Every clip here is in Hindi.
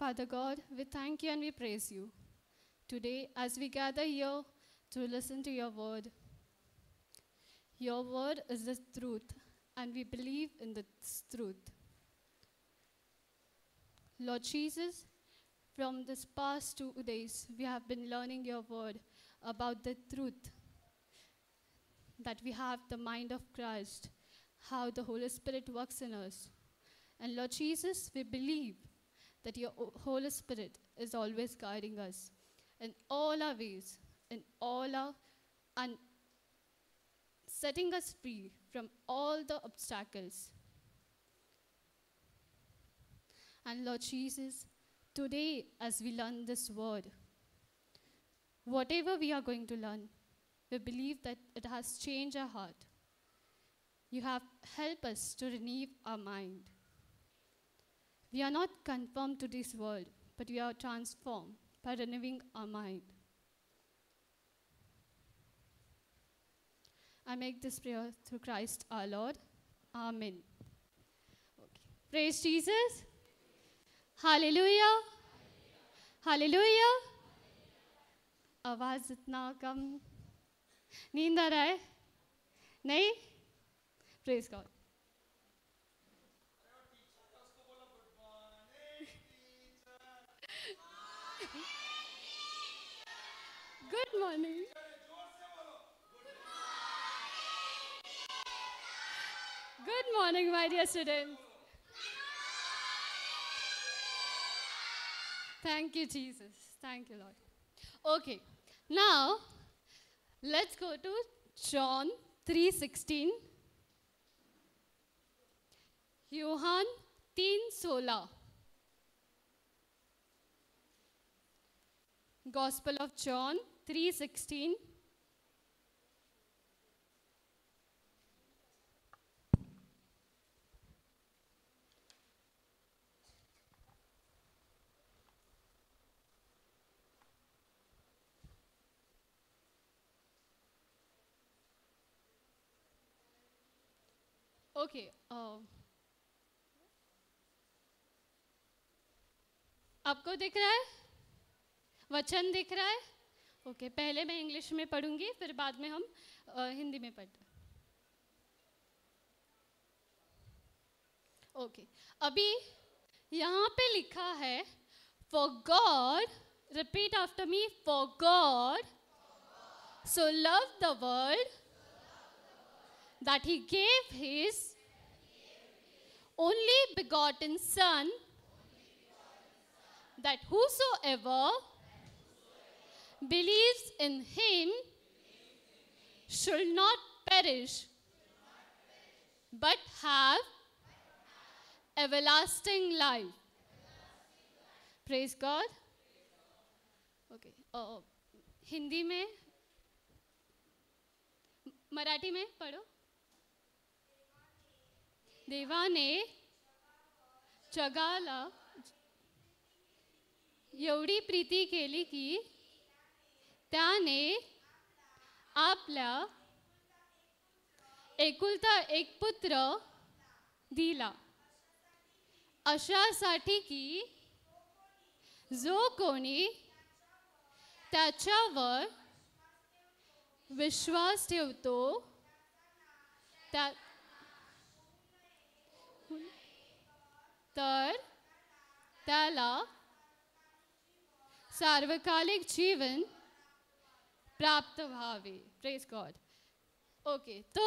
Father God, we thank you and we praise you. Today, as we gather here to listen to your word, your word is the truth, and we believe in the truth. Lord Jesus, from this past two days, we have been learning your word about the truth that we have the mind of Christ, how the Holy Spirit works in us. And Lord Jesus, we believe that your Holy Spirit is always guiding us in all our ways, in all our, and setting us free from all the obstacles. And Lord Jesus, today as we learn this word, whatever we are going to learn, we believe that it has changed our heart. You have helped us to renew our mind. We are not conformed to this world, but we are transformed by renewing our mind. I make this prayer through Christ our Lord. Amen. Okay. Praise Jesus. Hallelujah. Hallelujah. आवाज इतना कम नींद आ रहा है नहीं praise God Good morning. Good morning, my dear students. Thank you, Jesus. Thank you, Lord. Okay, now let's go to John 3.16. Johan 3.16. Gospel of John three sixteen Okay. Uh, आपको दिख रहा है वचन दिख रहा है ओके okay, पहले मैं इंग्लिश में पढ़ूंगी फिर बाद में हम आ, हिंदी में पढ़ते ओके okay, अभी यहाँ पे लिखा है for God repeat after me for God so love the world gave his only his son that whosoever believes in him should not perish but have everlasting life. Praise God. Okay. Oh, Uh, Hindi में मराठी में पढ़ो देवाने जगाला एवढी प्रीती केली ki त्याने आपल्या एकुलता एक पुत्र दिला अशासाठी की जो कोणी त्याच्यावर विश्वास ठेवतो तर त्याला सार्वकालिक जीवन प्राप्त भावे प्रेज गॉड ओके तो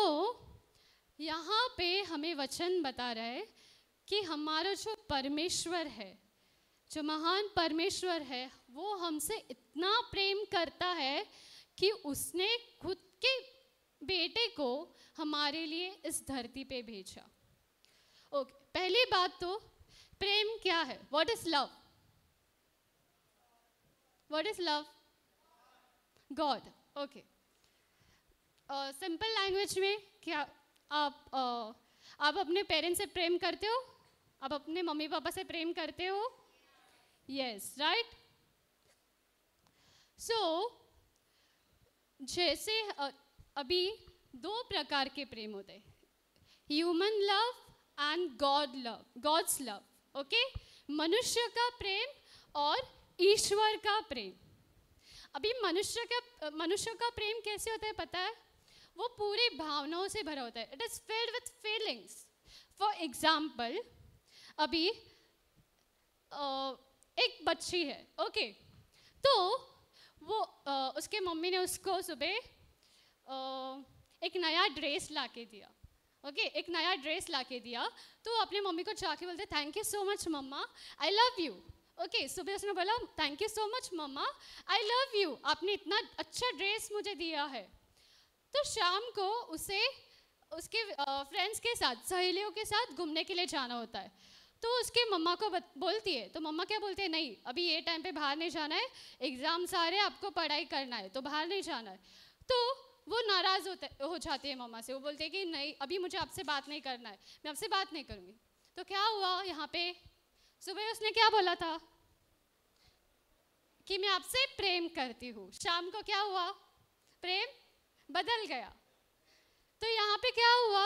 यहाँ पे हमें वचन बता रहा है कि हमारा जो परमेश्वर है जो महान परमेश्वर है वो हमसे इतना प्रेम करता है कि उसने खुद के बेटे को हमारे लिए इस धरती पे भेजा ओके okay, पहली बात तो प्रेम क्या है what is love what is love God okay simple language में क्या आप uh, आप अपने पेरेंट्स से प्रेम करते हो आप अपने मम्मी पापा से प्रेम करते हो यस राइट सो जैसे uh, अभी दो प्रकार के प्रेम होते हैं human love and God love God's love okay मनुष्य का प्रेम और ईश्वर का प्रेम अभी मनुष्य का मनुष्य का प्रेम कैसे होता है पता है वो पूरी भावनाओं से भरा होता है it is filled with feelings for example अभी एक बच्ची है ओके तो वो उसके मम्मी ने उसको सुबह एक नया ड्रेस ला के दिया ओके okay, एक नया ड्रेस ला के दिया तो अपने मम्मी को चाह के बोलते thank you so much mamma I love you okay सुबह उसने बोला thank you so much mamma I love you आपने इतना अच्छा ड्रेस मुझे दिया है तो शाम को उसे उसके फ्रेंड्स के साथ सहेलियों के साथ घूमने के लिए जाना होता है तो उसके मम्मा को बोलती है तो मम्मा क्या बोलते हैं नहीं अभी ये टाइम पे बाहर नहीं जाना है एग्ज़ाम सारे आपको पढ़ाई करना है तो बाहर नहीं जाना है तो वो नाराज़ होते हो जाती है मम्मा से वो बोलते हैं कि नहीं अभी मुझे आपसे बात नहीं करना है मैं आपसे बात नहीं करूँगी तो क्या हुआ यहाँ पे सुबह उसने क्या बोला था कि मैं आपसे प्रेम करती हूँ शाम को क्या हुआ प्रेम बदल गया तो यहाँ पे क्या हुआ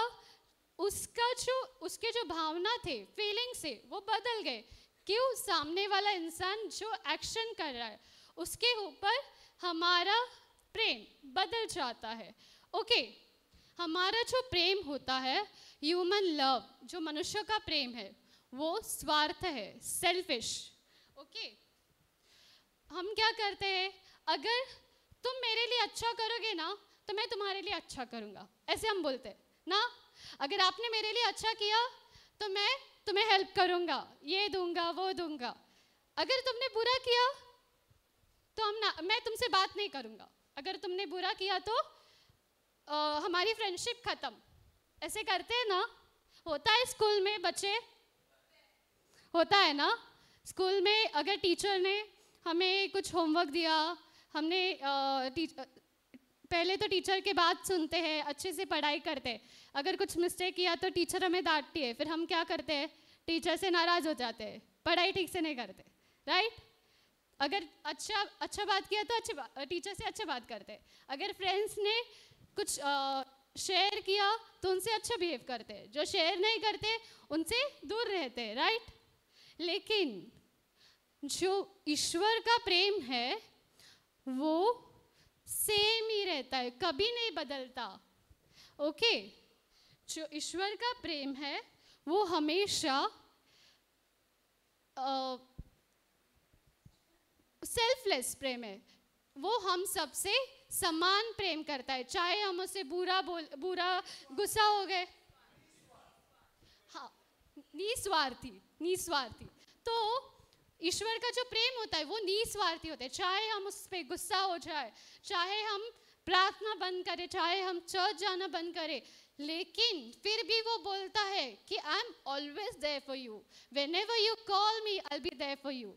उसका जो उसके जो भावना थे फीलिंग से वो बदल गए क्यों सामने वाला इंसान जो एक्शन कर रहा है उसके ऊपर हमारा प्रेम बदल जाता है ओके हमारा जो प्रेम होता है ह्यूमन लव जो मनुष्य का प्रेम है वो स्वार्थ है सेल्फिश ओके okay? हम क्या करते हैं अगर तुम मेरे लिए अच्छा करोगे ना तो मैं तुम्हारे लिए अच्छा करूँगा ऐसे हम बोलते हैं ना अगर आपने मेरे लिए अच्छा किया तो मैं तुम्हें हेल्प करूँगा ये दूंगा वो दूंगा अगर तुमने बुरा किया तो हम ना मैं तुमसे बात नहीं करूँगा अगर तुमने बुरा किया तो आ, हमारी फ्रेंडशिप ख़त्म ऐसे करते हैं ना होता है स्कूल में बच्चे होता है ना स्कूल में अगर टीचर ने हमें कुछ होमवर्क दिया हमने पहले तो टीचर के बात सुनते हैं अच्छे से पढ़ाई करते हैं अगर कुछ मिस्टेक किया तो टीचर हमें डांटती है फिर हम क्या करते हैं टीचर से नाराज़ हो जाते हैं पढ़ाई ठीक से नहीं करते राइट अगर अच्छा अच्छा बात किया तो अच्छे टीचर से अच्छे बात करते हैं अगर फ्रेंड्स ने कुछ शेयर किया तो उनसे अच्छा बिहेव करते जो शेयर नहीं करते उनसे दूर रहते राइट लेकिन जो ईश्वर का प्रेम है वो सेम ही रहता है कभी नहीं बदलता ओके जो ईश्वर का प्रेम है वो हमेशा सेल्फलेस प्रेम है वो हम सबसे समान प्रेम करता है चाहे हम उसे बुरा बोल बुरा गुस्सा हो गए हाँ निस्वार्थी निस्वार्थी तो ईश्वर का जो प्रेम होता है वो निस्वार्थी होता है चाहे हम उस पर गुस्सा हो जाए चाहे हम प्रार्थना बंद करें चाहे हम चर्च जाना बंद करें लेकिन फिर भी वो बोलता है कि I am always there for you whenever you call me I be there for you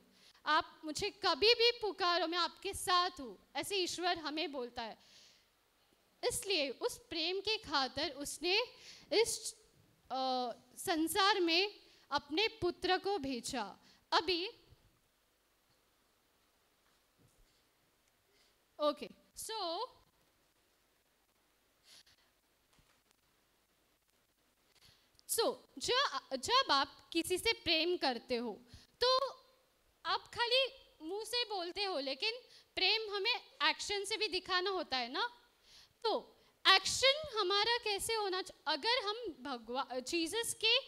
आप मुझे कभी भी पुकारो मैं आपके साथ हूँ ऐसे ईश्वर हमें बोलता है इसलिए उस प्रेम के खातर उसने इस आ, संसार में अपने पुत्र को भेजा अभी Okay. So, so जब जब आप किसी से प्रेम करते हो तो आप खाली मुंह से बोलते हो लेकिन प्रेम हमें एक्शन से भी दिखाना होता है ना तो एक्शन हमारा कैसे होना अगर हम भगवा जीसस के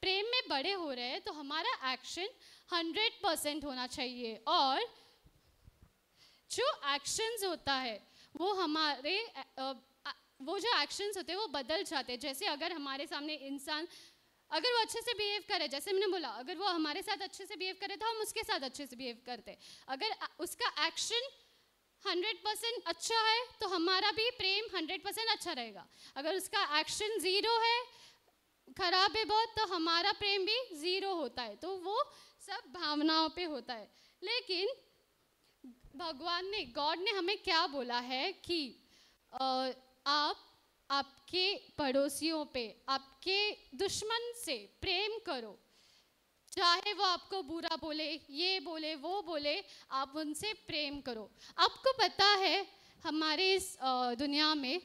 प्रेम में बड़े हो रहे हैं तो हमारा एक्शन हंड्रेड परसेंट होना चाहिए और जो एक्शंस होता है वो हमारे वो जो एक्शंस होते हैं वो बदल जाते हैं जैसे अगर हमारे सामने इंसान अगर वो अच्छे से बिहेव करे जैसे मैंने बोला अगर वो हमारे साथ अच्छे से बिहेव करे तो हम उसके साथ अच्छे से बिहेव करते अगर उसका एक्शन हंड्रेड परसेंट अच्छा है तो हमारा भी प्रेम हंड्रेड परसेंट अच्छा रहेगा अगर उसका एक्शन ज़ीरो है खराब है बहुत तो हमारा प्रेम भी ज़ीरो होता है तो वो सब भावनाओं पे होता है लेकिन भगवान ने गॉड ने हमें क्या बोला है कि आप आपके पड़ोसियों पे आपके दुश्मन से प्रेम करो चाहे वो आपको बुरा बोले ये बोले वो बोले आप उनसे प्रेम करो आपको पता है हमारे इस दुनिया में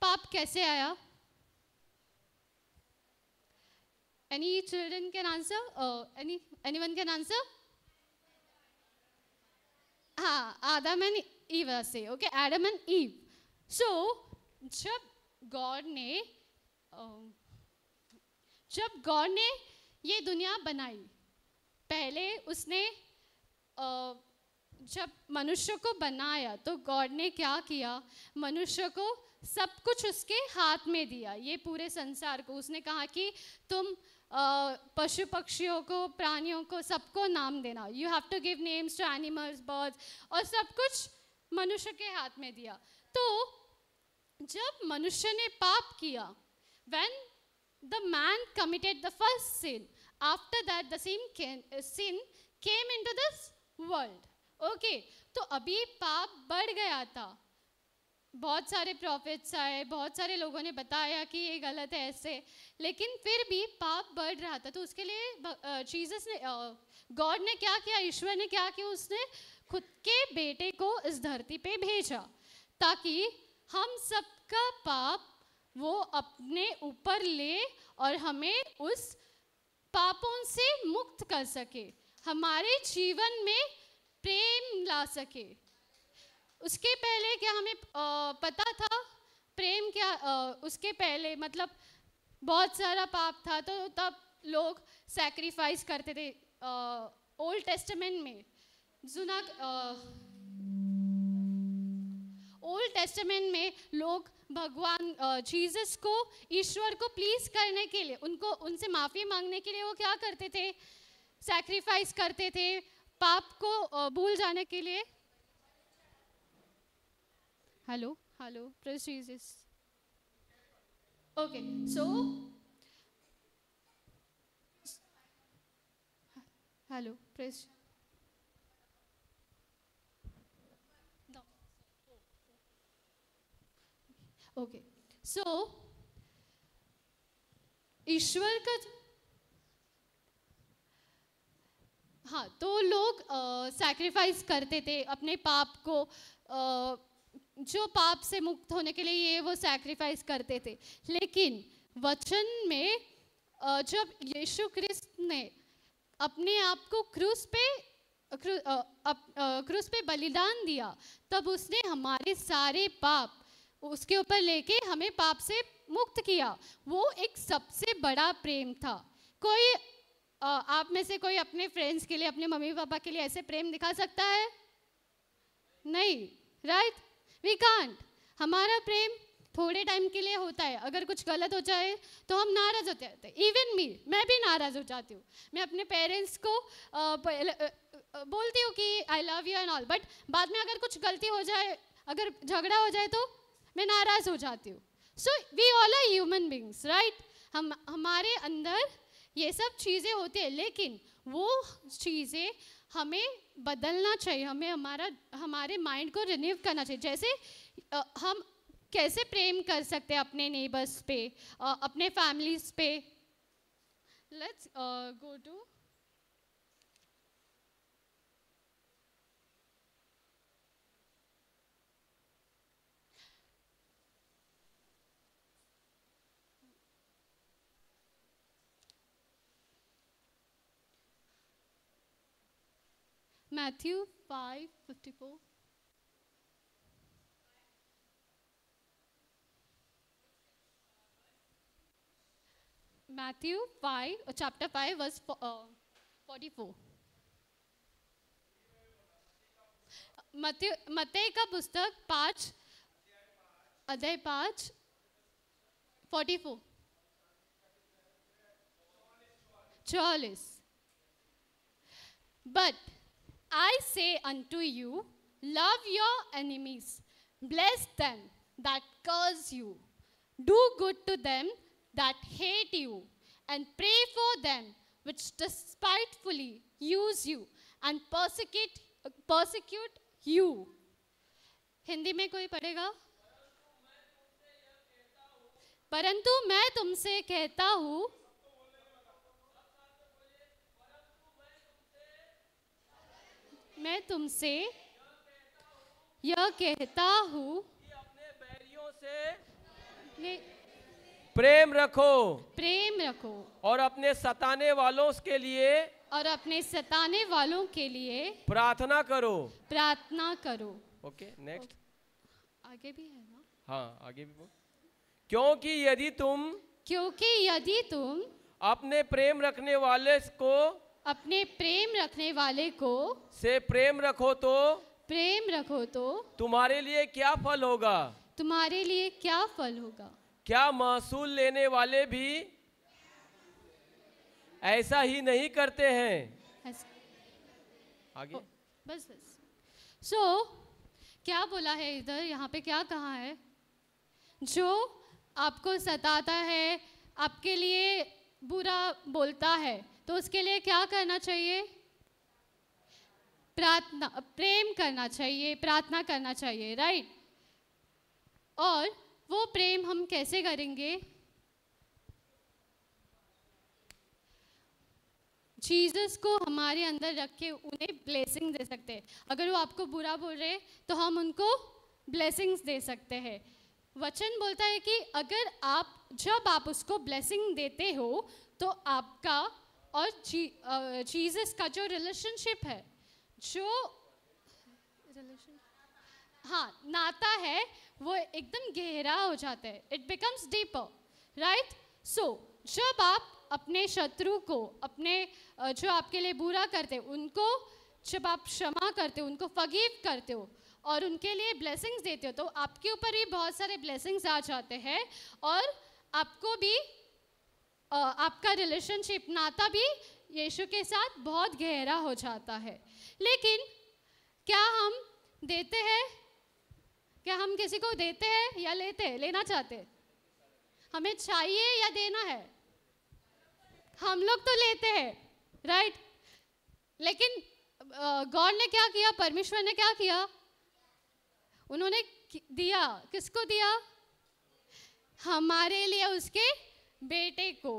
पाप कैसे आया any children can answer any any one can answer हाँ आदम एंड ईवा से okay Adam and Eve so जब गॉड ने um, जब गॉड ने ये दुनिया बनाई पहले उसने uh, जब मनुष्य को बनाया तो गॉड ने क्या किया मनुष्य को सब कुछ उसके हाथ में दिया ये पूरे संसार को उसने कहा कि तुम पशु पक्षियों को प्राणियों को सबको नाम देना you have to give names to animals birds और सब कुछ मनुष्य के हाथ में दिया तो जब मनुष्य ने पाप किया when the man committed the first sin after that the sin came, came into this world okay तो अभी पाप बढ़ गया था बहुत सारे प्रॉफिट्स आए बहुत सारे लोगों ने बताया कि ये गलत है ऐसे लेकिन फिर भी पाप बढ़ रहा था तो उसके लिए चीजस ने गॉड ने क्या किया ईश्वर ने क्या किया उसने खुद के बेटे को इस धरती पे भेजा ताकि हम सबका पाप वो अपने ऊपर ले और हमें उस पापों से मुक्त कर सके हमारे जीवन में प्रेम ला सके उसके पहले क्या हमें पता था प्रेम क्या उसके पहले मतलब बहुत सारा पाप था तो तब लोग सैक्रिफाइस करते थे ओल्ड टेस्टमेंट में जुना ओल्ड टेस्टमेंट में लोग भगवान जीसस को ईश्वर को प्लीज करने के लिए उनको उनसे माफ़ी मांगने के लिए वो क्या करते थे सैक्रिफाइस करते थे पाप को भूल जाने के लिए Hello, hello, praise Jesus. Okay, so, hello, praise no. Okay, so, ईश्वर का हाँ तो लोग सैक्रिफाइस करते थे अपने पाप को आ, जो पाप से मुक्त होने के लिए ये वो सैक्रिफाइस करते थे लेकिन वचन में जब यीशु क्रिस्त ने अपने आप को क्रूस पे क्रूस पे बलिदान दिया तब उसने हमारे सारे पाप उसके ऊपर लेके हमें पाप से मुक्त किया वो एक सबसे बड़ा प्रेम था कोई आप में से कोई अपने फ्रेंड्स के लिए अपने मम्मी पापा के लिए ऐसे प्रेम दिखा सकता है नहीं राइट right? वी कांट हमारा प्रेम थोड़े टाइम के लिए होता है अगर कुछ गलत हो जाए तो हम नाराज़ हो जाते हैं इवन तो मी मैं भी नाराज़ हो जाती हूँ मैं अपने पेरेंट्स को आ, आ, बोलती हूँ कि I love you and all but बाद में अगर कुछ गलती हो जाए अगर झगड़ा हो जाए तो मैं नाराज़ हो जाती हूँ so we all are human beings right हम हमारे अंदर ये सब चीज़ें होती है लेकिन वो चीज़ें हमें बदलना चाहिए हमें हमारा हमारे माइंड को रिन्यू करना चाहिए जैसे आ, हम कैसे प्रेम कर सकते हैं अपने नेबर्स पे आ, अपने फैमिलीज पे let's go to Matthew 5:54. 54. Matthew 5, chapter 5, verse 44. Matthew का पुस्तक पाँच अध्याय पाँच फोर्टी फोर चौलीस but I say unto you, love your enemies, bless them that curse you, do good to them that hate you, and pray for them which despitefully use you and persecute, persecute you. Hindi में कोई पढ़ेगा परंतु मैं तुमसे कहता हूँ मैं तुमसे यह कहता हूँ प्रेम रखो प्रेम रखो और अपने सताने वालों के लिए और अपने सताने वालों के लिए प्रार्थना करो प्रार्थना करो ओके okay, नेक्स्ट okay. आगे भी है ना हाँ आगे भी बोल क्योंकि यदि तुम क्योंकि यदि तुम अपने प्रेम रखने वाले को अपने प्रेम रखने वाले को से प्रेम रखो तो प्रेम रखो तो तुम्हारे लिए क्या फल होगा तुम्हारे लिए क्या फल होगा क्या महसूल लेने वाले भी ऐसा ही नहीं करते हैं आगे ओ, बस बस सो so, क्या बोला है इधर यहाँ पे क्या कहा है जो आपको सताता है आपके लिए बुरा बोलता है तो उसके लिए क्या करना चाहिए प्रार्थना प्रेम करना चाहिए प्रार्थना करना चाहिए राइट और वो प्रेम हम कैसे करेंगे जीसस को हमारे अंदर रख के उन्हें ब्लेसिंग दे सकते हैं अगर वो आपको बुरा बोल रहे तो हम उनको ब्लेसिंग्स दे सकते हैं वचन बोलता है कि अगर आप जब आप उसको ब्लेसिंग देते हो तो आपका और जीसस का जो रिलेशनशिप है जो रिलेशन हाँ नाता है वो एकदम गहरा हो जाता है it becomes deeper right so जब आप अपने शत्रु को अपने जो आपके लिए बुरा करते उनको जब आप क्षमा करते हो उनको फगीव करते हो और उनके लिए ब्लेसिंग्स देते हो तो आपके ऊपर भी बहुत सारे ब्लेसिंग्स आ जाते हैं और आपको भी आपका रिलेशनशिप नाता भी यीशु के साथ बहुत गहरा हो जाता है लेकिन क्या हम देते हैं क्या हम किसी को देते हैं या लेते हैं लेना चाहते हैं हमें चाहिए या देना है हम लोग तो लेते हैं राइट लेकिन गॉड ने क्या किया परमेश्वर ने क्या किया उन्होंने दिया किसको दिया हमारे लिए उसके बेटे को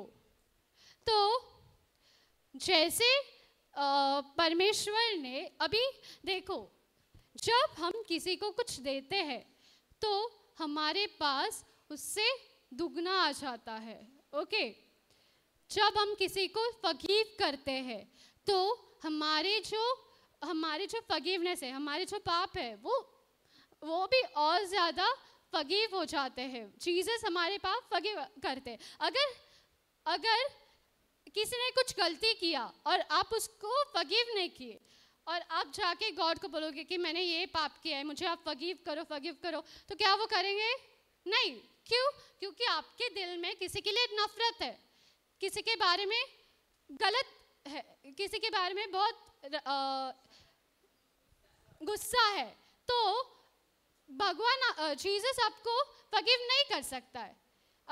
तो जैसे परमेश्वर ने अभी देखो जब हम किसी को कुछ देते हैं तो हमारे पास उससे दुगना आ जाता है ओके जब हम किसी को फकीव करते हैं तो हमारे जो हमारे जो फकीवनेस है हमारे जो पाप है वो वो भी और ज़्यादा फगीव हो जाते हैं जीसस हमारे पाप फगीव करते हैं अगर अगर किसी ने कुछ गलती किया और आप उसको फगीव नहीं किए और आप जाके गॉड को बोलोगे कि मैंने ये पाप किया है मुझे आप फगीव करो फगीव करो तो क्या वो करेंगे नहीं क्यों क्योंकि आपके दिल में किसी के लिए नफरत है किसी के बारे में गलत है किसी के बारे में बहुत गुस्सा है तो भगवान जीसस आपको फगिव नहीं कर सकता है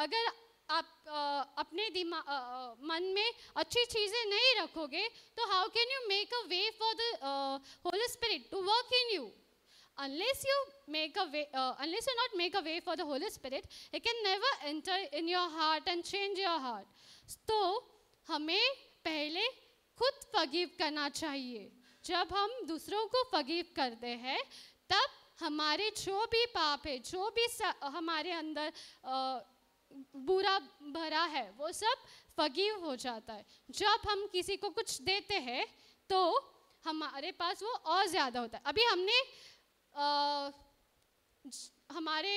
अगर आप आ, अपने दिमाग मन में अच्छी चीज़ें नहीं रखोगे तो how can you make a way for the whole spirit to work in you unless you make a way unless you not make a way for the whole spirit you can never enter in your heart and change your heart तो हमें पहले खुद फगीव करना चाहिए जब हम दूसरों को फगीव करते हैं तब हमारे जो भी पाप है जो भी हमारे अंदर आ, बुरा भरा है वो सब फगीव हो जाता है जब हम किसी को कुछ देते हैं तो हमारे पास वो और ज़्यादा होता है अभी हमने आ, हमारे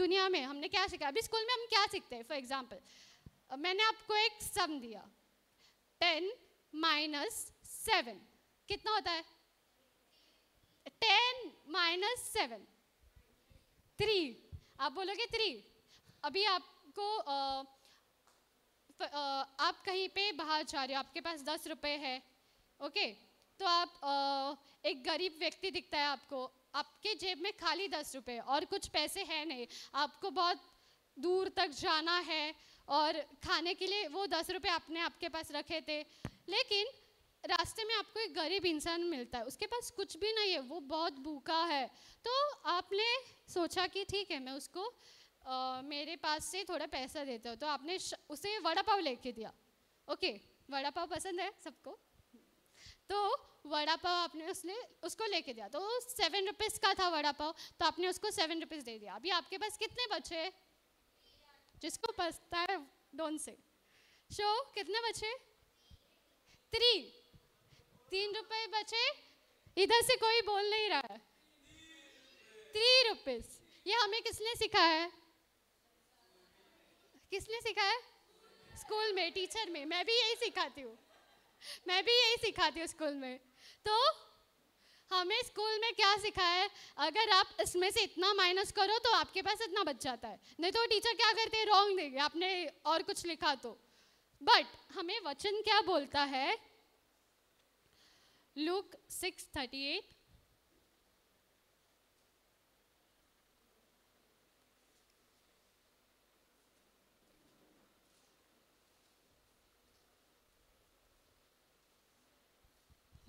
दुनिया में हमने क्या सीखा अभी स्कूल में हम क्या सीखते हैं फॉर एग्जाम्पल मैंने आपको एक सम दिया टेन माइनस सेवन कितना होता है टेन माइनस सेवन थ्री आप बोलोगे थ्री अभी आपको आ, आप कहीं पे बाहर जा रहे हो आपके पास दस रुपये है ओके तो आप आ, एक गरीब व्यक्ति दिखता है आपको आपके जेब में खाली दस रुपये और कुछ पैसे है नहीं आपको बहुत दूर तक जाना है और खाने के लिए वो दस रुपये आपने आपके पास रखे थे लेकिन रास्ते में आपको एक गरीब इंसान मिलता है उसके पास कुछ भी नहीं है वो बहुत भूखा है तो आपने सोचा कि ठीक है मैं उसको आ, मेरे पास से थोड़ा पैसा देता हूँ तो आपने उसे वड़ा पाव लेके दिया ओके वड़ा पाव पसंद है सबको तो वड़ा पाव आपने उसने उसको लेके दिया तो सेवन रुपीज़ का था वड़ा पाव तो आपने उसको सेवन रुपीज़ दे दिया अभी आपके पास कितने बचे जिसको पसता है डोंट से शो कितने बचे थ्री तीन रुपए बचे इधर से कोई बोल नहीं रहा है थ्री रुपीज ये हमें किसने सिखाया है किसने सिखाया है स्कूल में टीचर में मैं भी यही सिखाती हूँ मैं भी यही सिखाती हूँ स्कूल में तो हमें स्कूल में क्या सिखाया है अगर आप इसमें से इतना माइनस करो तो आपके पास इतना बच जाता है नहीं तो टीचर क्या करते हैं रॉन्ग देंगे आपने और कुछ लिखा तो बट हमें वचन क्या बोलता है Luke 6:38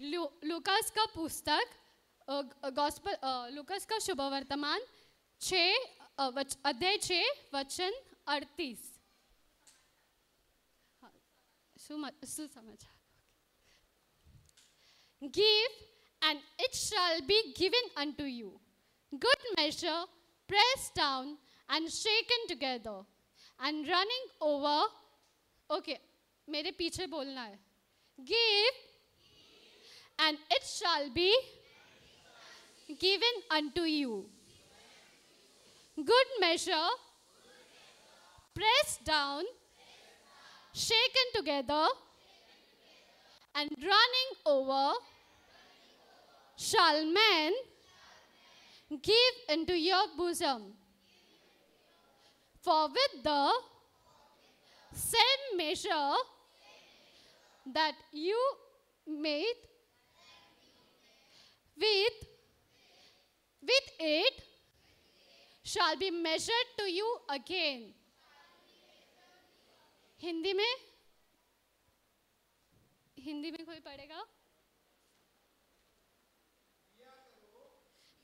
लू, लुकास का पुस्तक गॉस्पल लुकास का शुभ वर्तमान छः अध्याय छः वचन अड़तीस हाँ, सुसमझ Give, and it shall be given unto you. Good measure, pressed down, and shaken together, and running over. Okay, मेरे पीछे बोलना है. Give, and it shall be given unto you. Good measure, pressed down, shaken together, and running over shall men give into your bosom. For with the same measure that you made with with it shall be measured to you again Hindi में हिंदी में कोई पढ़ेगा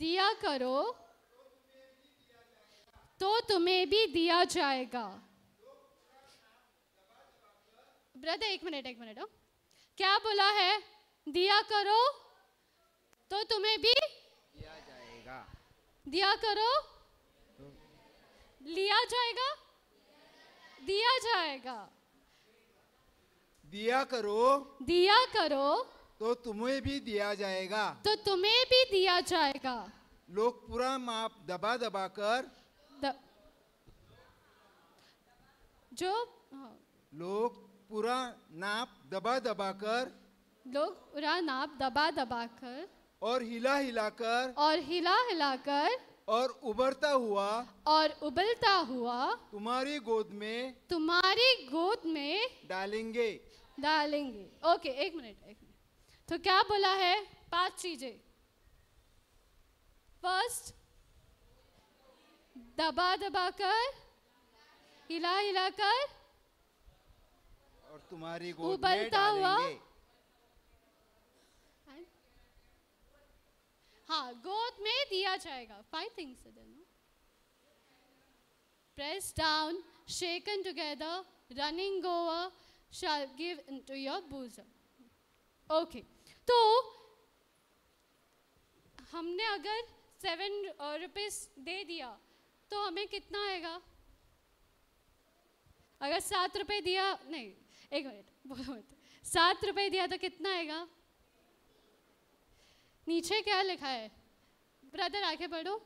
दिया करो तो तुम्हें भी दिया जाएगा ब्रदर एक मिनट एक मिनट हाँ। क्या बोला है दिया करो तो तुम्हें भी दिया जाएगा दिया करो लिया जाएगा दिया जाएगा दिया करो दिया करो तो तुम्हें भी दिया जाएगा तो तुम्हें भी दिया जाएगा लोग पूरा माप दबा दबा कर द... जो हाँ। लोग पूरा नाप दबा दबा कर लोग पूरा नाप दबा दबा कर और हिला हिला कर और हिला हिला कर और उबरता हुआ और उबलता हुआ तुम्हारी गोद में तुम्हारी गोद में डालेंगे डालेंगे ओके एक मिनट एक मिनट तो क्या बोला है पांच चीजें फर्स्ट दबा दबा कर हिला हिला कर और तुम्हारी उबलता हुआ हाँ गोद में दिया जाएगा five things press down shaken shaken together, running over, shall to your your okay Okay. तो हमने अगर सेवन रुपीज़ दे दिया तो हमें कितना आएगा अगर सात रुपये दिया नहीं एक मिनट बोलो सात रुपये दिया तो कितना आएगा नीचे क्या लिखा है ब्रदर आगे बढ़ो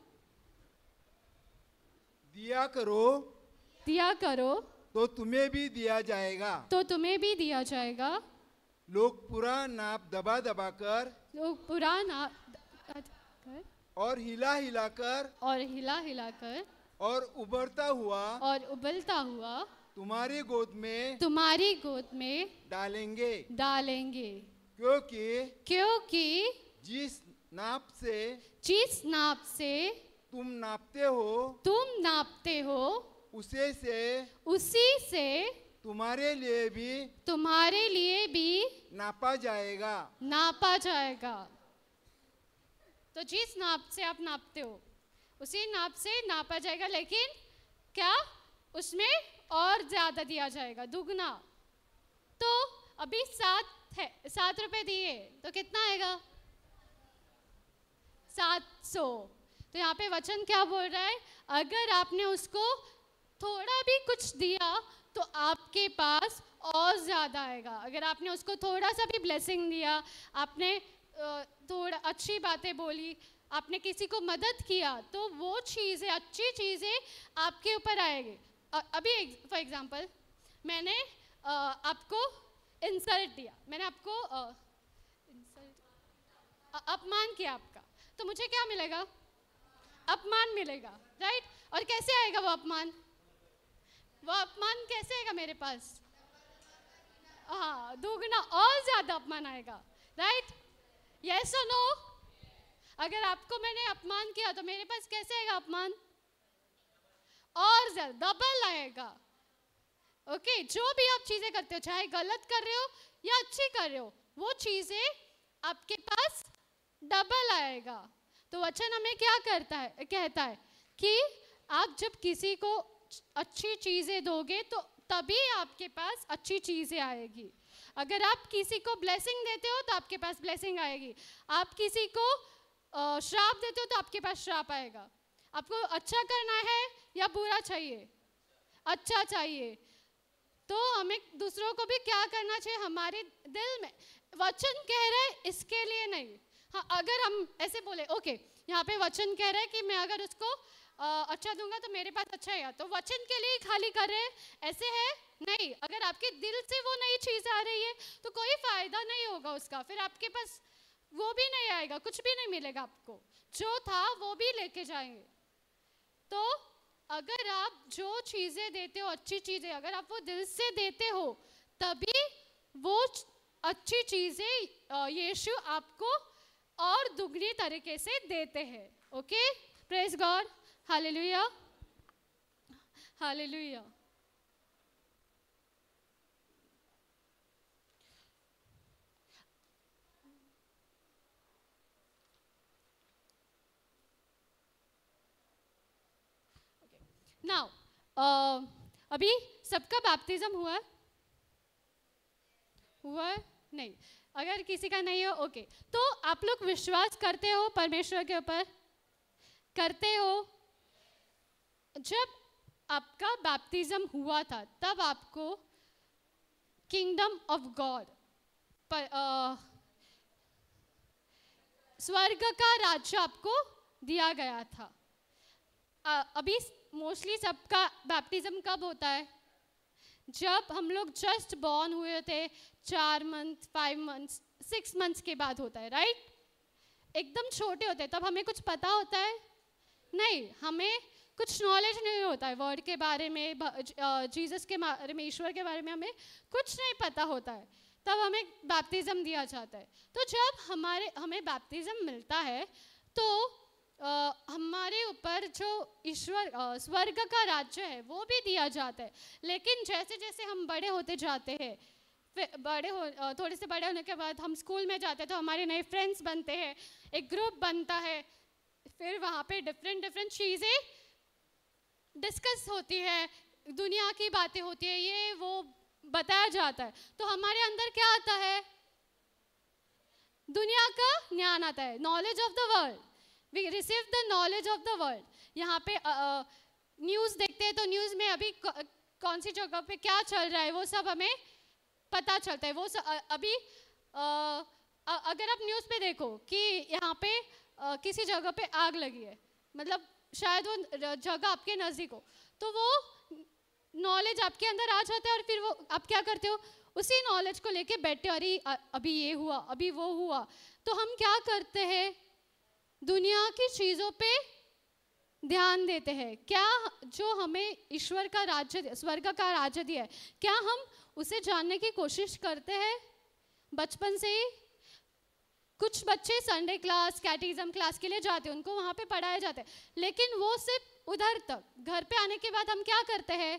दिया करो दिया करो तो तुम्हें भी दिया जाएगा तो तुम्हें भी दिया जाएगा लोग पूरा नाप दबा दबा कर लोग पूरा नाप कर और हिला हिला कर और हिला हिला कर और उबरता हुआ और उबलता हुआ तुम्हारी गोद में तुम्हारी गोद में डालेंगे डालेंगे क्योंकि क्योंकि जिस नाप से जिस नाप से तुम नापते हो तुम नापते हो उसे से उसी से तुम्हारे लिए भी तुम्हारे लिए भी नापा जाएगा नापा जाएगा तो जिस नाप से आप नापते हो उसी नाप से नापा जाएगा लेकिन क्या उसमें और ज्यादा दिया जाएगा दुगना तो अभी सात है सात रुपए दिए तो कितना आएगा सात सौ तो यहाँ पे वचन क्या बोल रहा है अगर आपने उसको थोड़ा भी कुछ दिया तो आपके पास और ज़्यादा आएगा अगर आपने उसको थोड़ा सा भी ब्लेसिंग दिया आपने थोड़ा अच्छी बातें बोली आपने किसी को मदद किया तो वो चीज़ें अच्छी चीज़ें आपके ऊपर आएगी अभी फॉर एग्ज़ाम्पल मैंने आपको इंसल्ट दिया मैंने आपको इंसल्ट अपमान किया आपका तो मुझे क्या मिलेगा अपमान मिलेगा राइट और कैसे आएगा वो अपमान वो अपमान कैसे आएगा मेरे पास हाँ दोगुना और ज़्यादा अपमान आएगा राइट ये सुनो अगर आपको मैंने अपमान किया तो मेरे पास कैसे आएगा अपमान और ज़्यादा डबल आएगा ओके okay, जो भी आप चीज़ें करते हो चाहे गलत कर रहे हो या अच्छी कर रहे हो वो चीज़ें आपके पास डबल आएगा तो वचन हमें क्या करता है कहता है कि आप जब किसी को अच्छी चीज़ें दोगे तो तभी आपके पास अच्छी चीज़ें आएगी अगर आप किसी को ब्लेसिंग देते हो तो आपके पास ब्लेसिंग आएगी आप किसी को श्राप देते हो तो आपके पास श्राप आएगा आपको अच्छा करना है या बुरा चाहिए अच्छा चाहिए तो हमें दूसरों को भी क्या करना चाहिए हमारे दिल में वचन कह रहे हैं इसके लिए नहीं हाँ अगर हम ऐसे बोले ओके यहाँ पे वचन कह रहे हैं कि मैं अगर उसको अच्छा दूंगा तो मेरे पास अच्छा है तो वचन के लिए खाली कर रहे हैं ऐसे है नहीं अगर आपके दिल से वो नई चीज़ आ रही है तो कोई फ़ायदा नहीं होगा उसका फिर आपके पास वो भी नहीं आएगा कुछ भी नहीं मिलेगा आपको जो था वो भी लेके जाएंगे तो अगर आप जो चीज़ें देते हो अच्छी चीज़ें अगर आप वो दिल से देते हो तभी वो अच्छी चीज़ें यीशु आपको और दुगनी तरीके से देते हैं okay praise God Hallelujah. Hallelujah. Now uh, अभी सबका बैप्टिज्म हुआ हुआ नहीं अगर किसी का नहीं हो ओके okay. तो आप लोग विश्वास करते हो परमेश्वर के ऊपर करते हो जब आपका बैप्टिज्म हुआ था तब आपको किंगडम ऑफ गॉड स्वर्ग का राज्य आपको दिया गया था आ, अभी मोस्टली सबका बैप्टिज्म कब होता है जब हम लोग जस्ट बॉर्न हुए थे चार month five months six months के बाद होता है राइट एकदम छोटे होते हैं तब हमें कुछ पता होता है नहीं हमें कुछ नॉलेज नहीं होता है वर्ड के बारे में जीसस के बारे में ईश्वर के बारे में हमें कुछ नहीं पता होता है तब हमें बैप्टिज्म दिया जाता है तो जब हमारे हमें बैप्टिज्म मिलता है तो आ, हमारे ऊपर जो ईश्वर स्वर्ग का राज्य है वो भी दिया जाता है लेकिन जैसे जैसे हम बड़े होते जाते हैं बड़े हो थोड़े से बड़े होने के बाद हम स्कूल में जाते हैं तो हमारे नए फ्रेंड्स बनते हैं एक ग्रुप बनता है फिर वहाँ पे डिफरेंट डिफरेंट चीज़ें डिस्कस होती है दुनिया की बातें होती है ये वो बताया जाता है तो हमारे अंदर क्या आता है दुनिया का ज्ञान आता है knowledge of the world we receive the knowledge of the world यहाँ पे न्यूज़ देखते हैं तो न्यूज़ में अभी कौन सी जगह पे क्या चल रहा है वो सब हमें पता चलता है वो सब, अभी अगर आप न्यूज़ पे देखो कि यहाँ पे किसी जगह पे आग लगी है मतलब शायद वो जगह आपके नज़दीक हो तो वो नॉलेज आपके अंदर आ जाता है और फिर वो आप क्या करते हो उसी नॉलेज को लेके बैठे अरे अभी ये हुआ अभी वो हुआ तो हम क्या करते हैं दुनिया की चीज़ों पे ध्यान देते हैं क्या जो हमें ईश्वर का राज्य स्वर्ग का राज्य दिया है क्या हम उसे जानने की कोशिश करते हैं बचपन से ही कुछ बच्चे संडे क्लास कैटिज्म क्लास के लिए जाते हैं उनको वहाँ पे पढ़ाया जाते हैं लेकिन वो सिर्फ उधर तक घर पे आने के बाद हम क्या करते हैं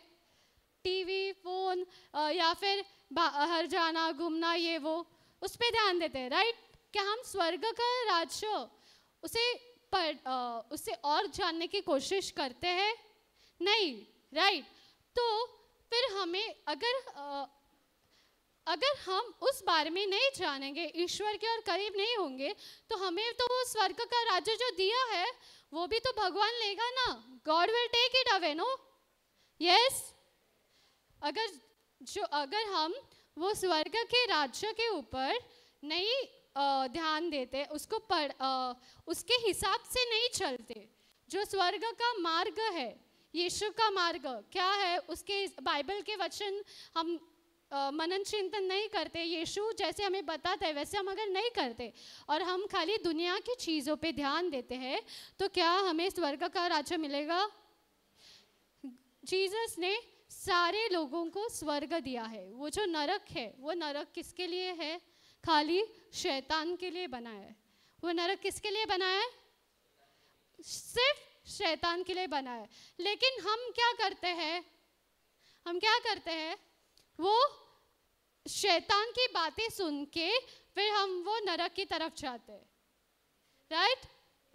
टीवी फोन या फिर बाहर जाना घूमना ये वो उस पर ध्यान देते हैं राइट क्या हम स्वर्ग का राज्य उसे पढ़ उसे और जानने की कोशिश करते हैं नहीं राइट तो फिर हमें अगर अगर हम उस बारे में नहीं जानेंगे ईश्वर के और करीब नहीं होंगे तो हमें तो वो स्वर्ग का राज्य जो दिया है वो भी तो भगवान लेगा ना God will take it away no yes अगर जो अगर हम वो स्वर्ग के राज्य के ऊपर नहीं ध्यान देते उसको पढ़ उसके हिसाब से नहीं चलते जो स्वर्ग का मार्ग है यीशु का मार्ग क्या है उसके बाइबल के वचन हम मनन चिंतन नहीं करते यीशु जैसे हमें बताता है वैसे हम अगर नहीं करते और हम खाली दुनिया की चीज़ों पे ध्यान देते हैं तो क्या हमें स्वर्ग का राज्य मिलेगा जीसस ने सारे लोगों को स्वर्ग दिया है वो जो नरक है वो नरक किसके लिए है खाली शैतान के लिए बनाया है वो नरक किसके लिए बनाया है सिर्फ शैतान के लिए बनाया है लेकिन हम क्या करते हैं हम क्या करते हैं वो शैतान की बातें सुन के फिर हम वो नरक की तरफ जाते राइट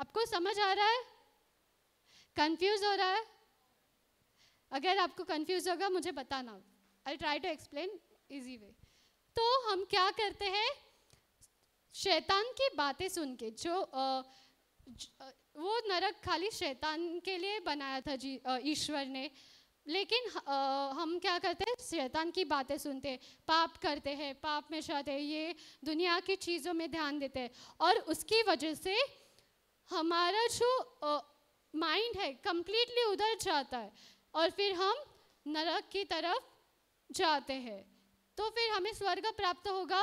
आपको समझ आ रहा है कंफ्यूज हो रहा है अगर आपको कंफ्यूज होगा मुझे बताना I try to explain easy way तो हम क्या करते हैं शैतान की बातें सुन के जो आ, ज, आ, वो नरक खाली शैतान के लिए बनाया था जी ईश्वर ने लेकिन हम क्या करते हैं शैतान की बातें सुनते हैं पाप करते हैं पाप में शाते ये दुनिया की चीज़ों में ध्यान देते हैं और उसकी वजह से हमारा जो माइंड है कम्प्लीटली उधर जाता है और फिर हम नरक की तरफ जाते हैं तो फिर हमें स्वर्ग प्राप्त होगा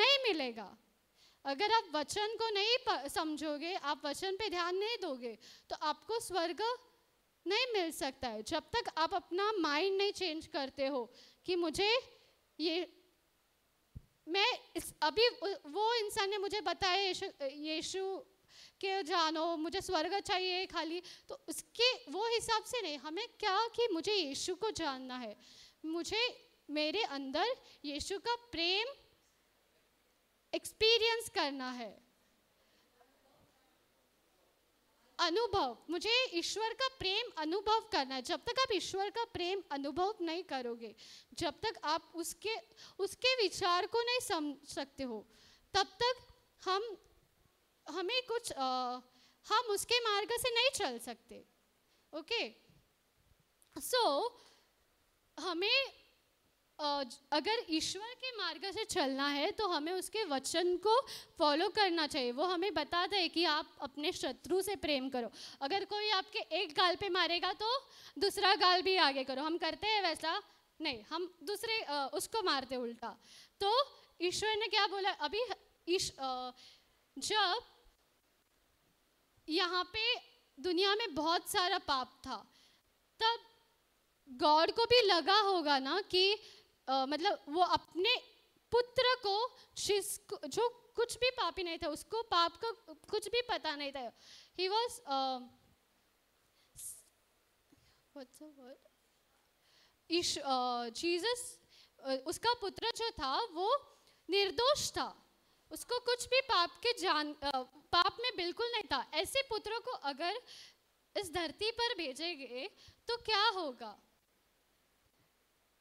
नहीं मिलेगा अगर आप वचन को नहीं समझोगे आप वचन पे ध्यान नहीं दोगे तो आपको स्वर्ग नहीं मिल सकता है जब तक आप अपना माइंड नहीं चेंज करते हो कि मुझे ये मैं इस अभी वो इंसान ने मुझे बताया यीशु यीशु के जानो मुझे स्वर्ग चाहिए खाली तो उसके वो हिसाब से नहीं हमें क्या कि मुझे यीशु को जानना है मुझे मेरे अंदर यीशु का प्रेम एक्सपीरियंस करना है अनुभव मुझे ईश्वर का प्रेम अनुभव करना है जब तक आप ईश्वर का प्रेम अनुभव नहीं करोगे जब तक आप उसके उसके विचार को नहीं समझ सकते हो तब तक हम हमें कुछ आ, हम उसके मार्ग से नहीं चल सकते ओके okay? सो so, हमें अगर ईश्वर के मार्ग से चलना है तो हमें उसके वचन को फॉलो करना चाहिए वो हमें बताता है कि आप अपने शत्रु से प्रेम करो अगर कोई आपके एक गाल पे मारेगा तो दूसरा गाल भी आगे करो हम करते हैं वैसा नहीं हम दूसरे उसको मारते उल्टा तो ईश्वर ने क्या बोला अभी इश, जब यहाँ पे दुनिया में बहुत सारा पाप था तब गॉड को भी लगा होगा ना कि मतलब वो अपने पुत्र को जिसको जो कुछ भी पापी नहीं था उसको पाप का कुछ भी पता नहीं था ही वॉज इश जीसस उसका पुत्र जो था वो निर्दोष था उसको कुछ भी पाप के जान आ, पाप में बिल्कुल नहीं था ऐसे पुत्रों को अगर इस धरती पर भेजे गए तो क्या होगा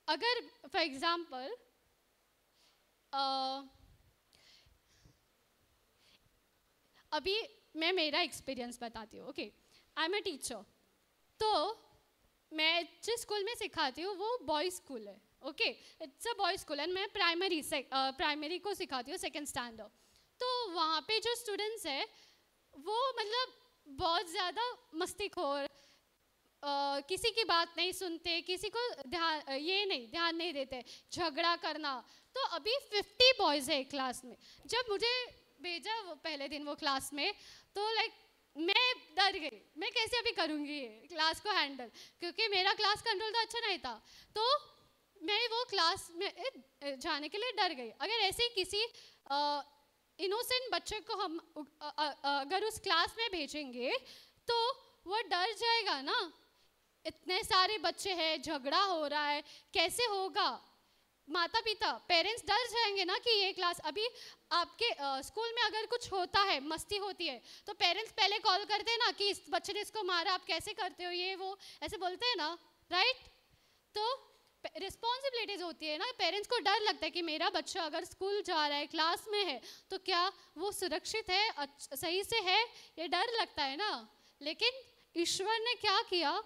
अगर फॉर एग्ज़ाम्पल अभी मैं मेरा एक्सपीरियंस बताती हूँ okay I am a teacher तो मैं जिस स्कूल में सिखाती हूँ वो बॉयज़ स्कूल है okay it's a boys school and मैं प्राइमरी से प्राइमरी को सिखाती हूँ सेकेंड स्टैंडर्ड तो वहाँ पे जो स्टूडेंट्स है वो मतलब बहुत ज़्यादा मस्ती खोर किसी की बात नहीं सुनते किसी को ध्यान ये नहीं ध्यान नहीं देते झगड़ा करना तो अभी फिफ्टी बॉयज़ है क्लास में जब मुझे भेजा वो पहले दिन वो क्लास में तो लाइक मैं डर गई मैं कैसे अभी करूँगी क्लास को हैंडल क्योंकि मेरा क्लास कंट्रोल तो अच्छा नहीं था तो मैं वो क्लास में जाने के लिए डर गई अगर ऐसे किसी इनोसेंट बच्चे को हम अगर उस क्लास में भेजेंगे तो वह डर जाएगा ना इतने सारे बच्चे हैं झगड़ा हो रहा है कैसे होगा माता पिता पेरेंट्स डर जाएंगे ना कि ये क्लास अभी आपके आ, स्कूल में अगर कुछ होता है मस्ती होती है तो पेरेंट्स पहले कॉल करते हैं ना कि इस बच्चे ने इसको मारा आप कैसे करते हो ये वो ऐसे बोलते हैं ना राइट तो रिस्पॉन्सिबिलिटीज होती है ना पेरेंट्स को डर लगता है कि मेरा बच्चा अगर स्कूल जा रहा है क्लास में है तो क्या वो सुरक्षित है सही से है ये डर लगता है ना लेकिन ईश्वर ने क्या किया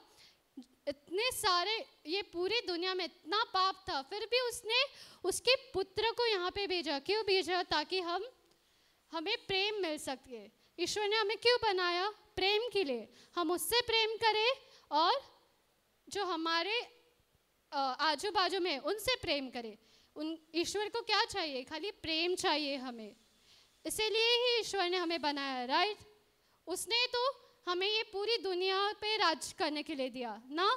इतने सारे ये पूरी दुनिया में इतना पाप था फिर भी उसने उसके पुत्र को यहाँ पे भेजा क्यों भेजा ताकि हम हमें प्रेम मिल सके ईश्वर ने हमें क्यों बनाया प्रेम के लिए हम उससे प्रेम करें और जो हमारे आजू बाजू में उनसे प्रेम करें उन ईश्वर को क्या चाहिए खाली प्रेम चाहिए हमें इसीलिए ही ईश्वर ने हमें बनाया राइट उसने तो हमें ये पूरी दुनिया पे राज करने के लिए दिया ना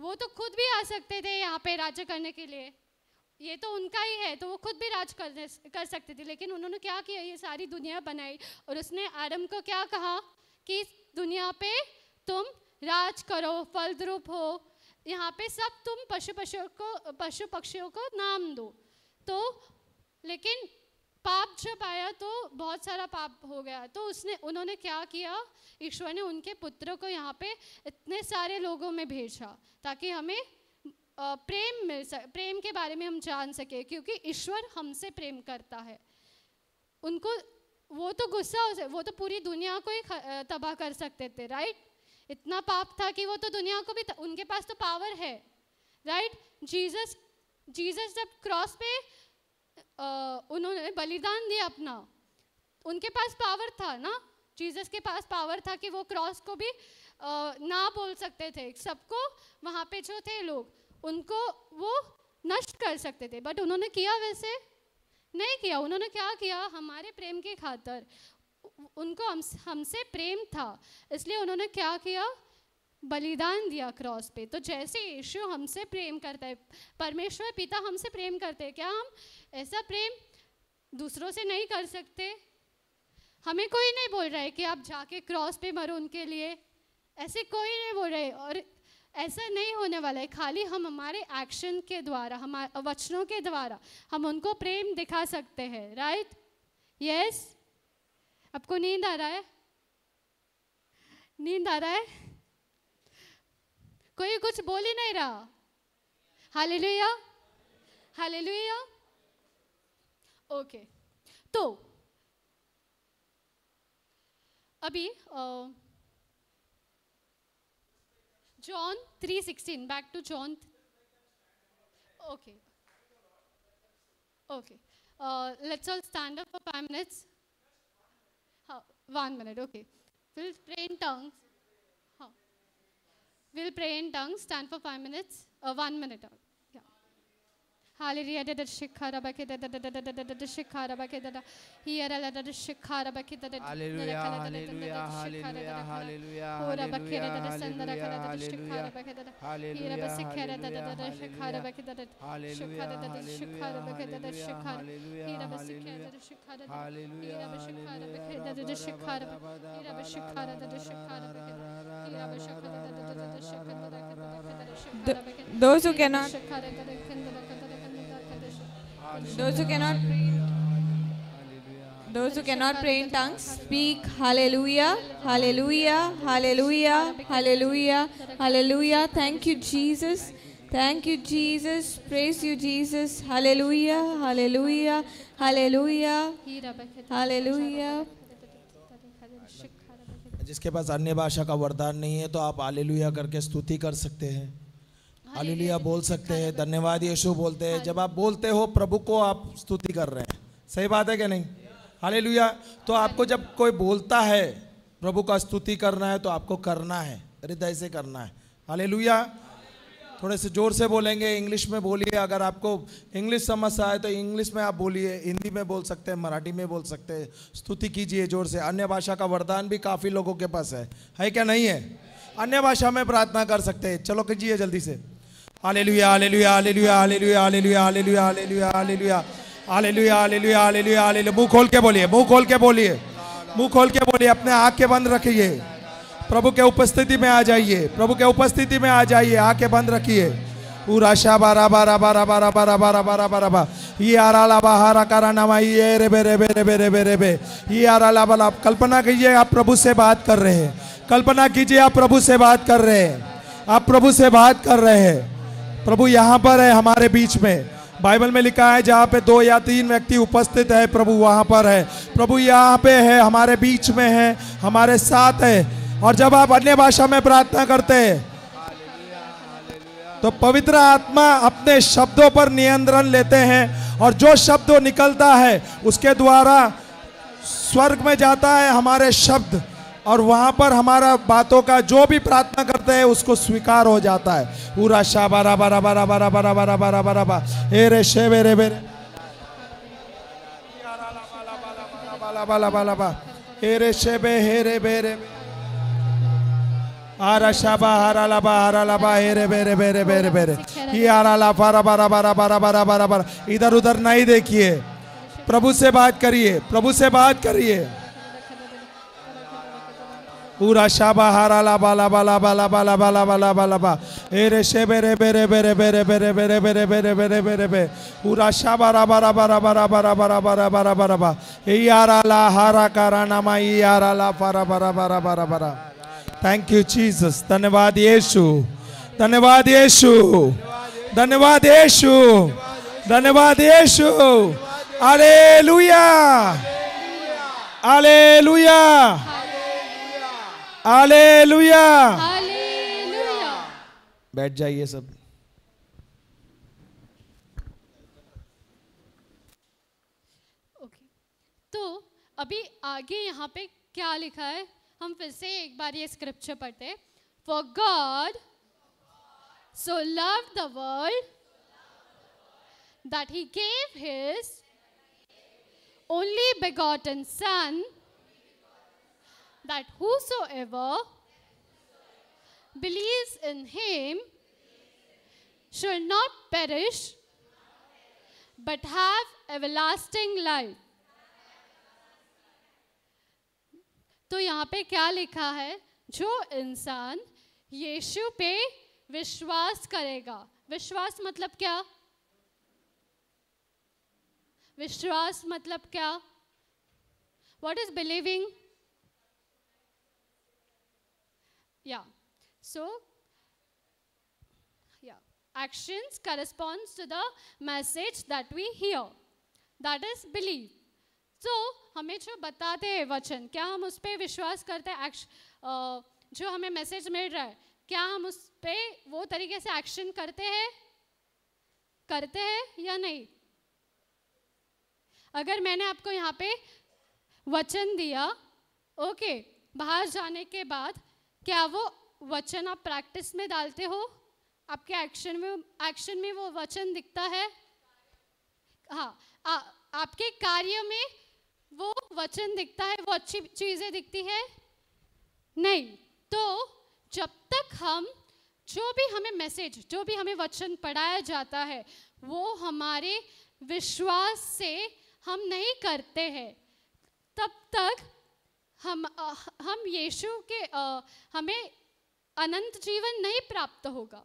वो तो खुद भी आ सकते थे यहाँ पे राज्य करने के लिए ये तो उनका ही है तो वो खुद भी राज करने कर सकते थे लेकिन उन्होंने क्या किया ये सारी दुनिया बनाई और उसने आरम को क्या कहा कि दुनिया पे तुम राज करो फलद्रुप हो यहाँ पे सब तुम पशु पशुओं को पशु पक्षियों को नाम दो तो लेकिन पाप जब आया तो बहुत सारा पाप हो गया तो उसने उन्होंने क्या किया ईश्वर ने उनके पुत्र को यहाँ पे इतने सारे लोगों में भेजा ताकि हमें प्रेम मिल सक प्रेम के बारे में हम जान सके क्योंकि ईश्वर हमसे प्रेम करता है उनको वो तो गुस्सा हो वो तो पूरी दुनिया को ही तबाह कर सकते थे राइट इतना पाप था कि वो तो दुनिया को भी उनके पास तो पावर है राइट जीसस जीसस जब क्रॉस पे आ, उन्होंने बलिदान दिया अपना उनके पास पावर था ना जीसस के पास पावर था कि वो क्रॉस को भी ना बोल सकते थे सबको वहाँ पे जो थे लोग उनको वो नष्ट कर सकते थे बट उन्होंने किया वैसे नहीं किया उन्होंने क्या किया हमारे प्रेम की खातर उनको हम हमसे प्रेम था इसलिए उन्होंने क्या किया बलिदान दिया क्रॉस पे तो जैसे यीशु हमसे प्रेम करता है परमेश्वर पिता हमसे प्रेम करते हैं क्या हम ऐसा प्रेम दूसरों से नहीं कर सकते हमें कोई नहीं बोल रहा है कि आप जाके क्रॉस पे मरो उनके लिए ऐसे कोई नहीं बोल रहे और ऐसा नहीं होने वाला है खाली हम हमारे एक्शन के द्वारा हमारे वचनों के द्वारा हम उनको प्रेम दिखा सकते हैं राइट यस आपको नींद आ रहा है नींद आ रहा है कोई कुछ बोल ही नहीं रहा hallelujah hallelujah okay तो Abhi, uh, John 3.16, back to John. Okay. Okay. Uh, let's all stand up for five minutes. one minute, okay. We'll pray in tongues. Huh. We'll pray in tongues. Stand for five minutes. Uh, one minute. Hallelujah. Da da shikara baki da da da da da da shikara baki da da. Here la da da shikara baki da da. Hallelujah. Hallelujah. Hallelujah. Hallelujah. Hallelujah, Hallelujah. Hallelujah, Hallelujah, Hallelujah, Hallelujah. Hallelujah, Hallelujah, Hallelujah, Hallelujah. Hallelujah, Hallelujah, Hallelujah, Hallelujah. Hallelujah, Hallelujah, Hallelujah, Hallelujah. Hallelujah. Hallelujah. Those who cannot. Those who cannot those who cannot pray in tongues, speak hallelujah, hallelujah, hallelujah, hallelujah, hallelujah. Thank you, Jesus. Thank you, Jesus. Praise you, Jesus. Hallelujah, hallelujah, hallelujah, hallelujah. जिसके पास अन्य भाषा का वरदान नहीं है तो आप आलेलुया करके स्तुति कर सकते हैं हालेलुया बोल सकते हैं धन्यवाद यीशु बोलते हैं जब आप बोलते हो प्रभु को आप स्तुति कर रहे हैं सही बात है कि नहीं हालेलुया तो आपको जब कोई बोलता है प्रभु का स्तुति करना है तो आपको करना है हृदय से करना है हालेलुया थोड़े से जोर से बोलेंगे इंग्लिश में बोलिए अगर आपको इंग्लिश समझ आए तो इंग्लिश में आप बोलिए हिंदी में बोल सकते हैं मराठी में बोल सकते हैं स्तुति कीजिए जोर से अन्य भाषा का वरदान भी काफ़ी लोगों के पास है है क्या नहीं है अन्य भाषा में प्रार्थना कर सकते हैं चलो कीजिए जल्दी से Hallelujah, hallelujah, hallelujah, hallelujah, hallelujah, hallelujah, hallelujah, hallelujah. Hallelujah hallelujah hallelujah hallelujah मुंह खोल के बोलिए मुंह खोल के बोलिए मुंह खोल के बोलिए अपने आँख के बंद रखिए प्रभु के उपस्थिति में आ जाइए प्रभु के उपस्थिति में आ जाइए आँखें बंद रखिए उराशा बारा बारा बारा बारा बारा बारा बारा बारा बा ये आरा लाबा हारा कारा नामा ये रे बे रे बे रे बे रे बे रे बे ये लाभ कल्पना कीजिए आप प्रभु से बात कर रहे हैं कल्पना कीजिए आप प्रभु से बात कर रहे हैं आप प्रभु से बात कर रहे हैं प्रभु यहाँ पर है हमारे बीच में बाइबल में लिखा है जहाँ पे दो या तीन व्यक्ति उपस्थित है प्रभु वहाँ पर है प्रभु यहाँ पे है हमारे बीच में है हमारे साथ है और जब आप अन्य भाषा में प्रार्थना करते हैं तो पवित्र आत्मा अपने शब्दों पर नियंत्रण लेते हैं और जो शब्द निकलता है उसके द्वारा स्वर्ग में जाता है हमारे शब्द और वहां पर हमारा बातों का जो भी प्रार्थना करते हैं उसको स्वीकार हो जाता है पूरा शाह बारा बारा बारा बारा बारा बारा बारा बारा बा शे बेरे बेरे शाबा हरा लाबा बेरे बेरे बेरे बेरे ला इधर उधर नहीं देखिए प्रभु से बात करिए प्रभु से बात करिए Ura shaba hara la ba la ba la ba la ba la ba la ba la ba la ba. Ere shebe re be re be re be re be re be re be re be re be re be re be. Ura shaba ra ba ra ba ra ba ra ba ra ba ra ba ra ba ra ba ra ba. Iyara la hara karana ma iyara la para bara bara bara bara. Thank you Jesus. धन्यवाद यीशु. धन्यवाद यीशु. धन्यवाद यीशु. धन्यवाद यीशु. हालेलुया. हालेलुया. हालेलुया बैठ जाइए सब ओके तो अभी आगे यहाँ पे क्या लिखा है हम फिर से एक बार ये स्क्रिप्चर पढ़ते हैं for God so love the world that he gave his only begotten son that whosoever believes in him shall not perish but have everlasting life. तो यहाँ पे क्या लिखा है जो इंसान यीशु पे विश्वास करेगा विश्वास मतलब क्या विश्वास मतलब क्या what is believing Yeah. So, yeah. Actions corresponds to the message that we hear. That is belief. So, हमें जो बताते हैं वचन क्या हम उस पर विश्वास करते हैं एक्शन जो हमें मैसेज मिल रहा है क्या हम उस पर वो तरीके से एक्शन करते हैं करते हैं या नहीं अगर मैंने आपको यहाँ पे वचन दिया ओके बाहर जाने के बाद क्या वो वचन आप प्रैक्टिस में डालते हो आपके एक्शन में एक्शन में वो वचन दिखता है हाँ आपके कार्य में वो वचन दिखता है वो अच्छी चीज़ें दिखती है नहीं तो जब तक हम जो भी हमें मैसेज जो भी हमें वचन पढ़ाया जाता है वो हमारे विश्वास से हम नहीं करते हैं तब तक हम आ, हम यीशु के आ, हमें अनंत जीवन नहीं प्राप्त होगा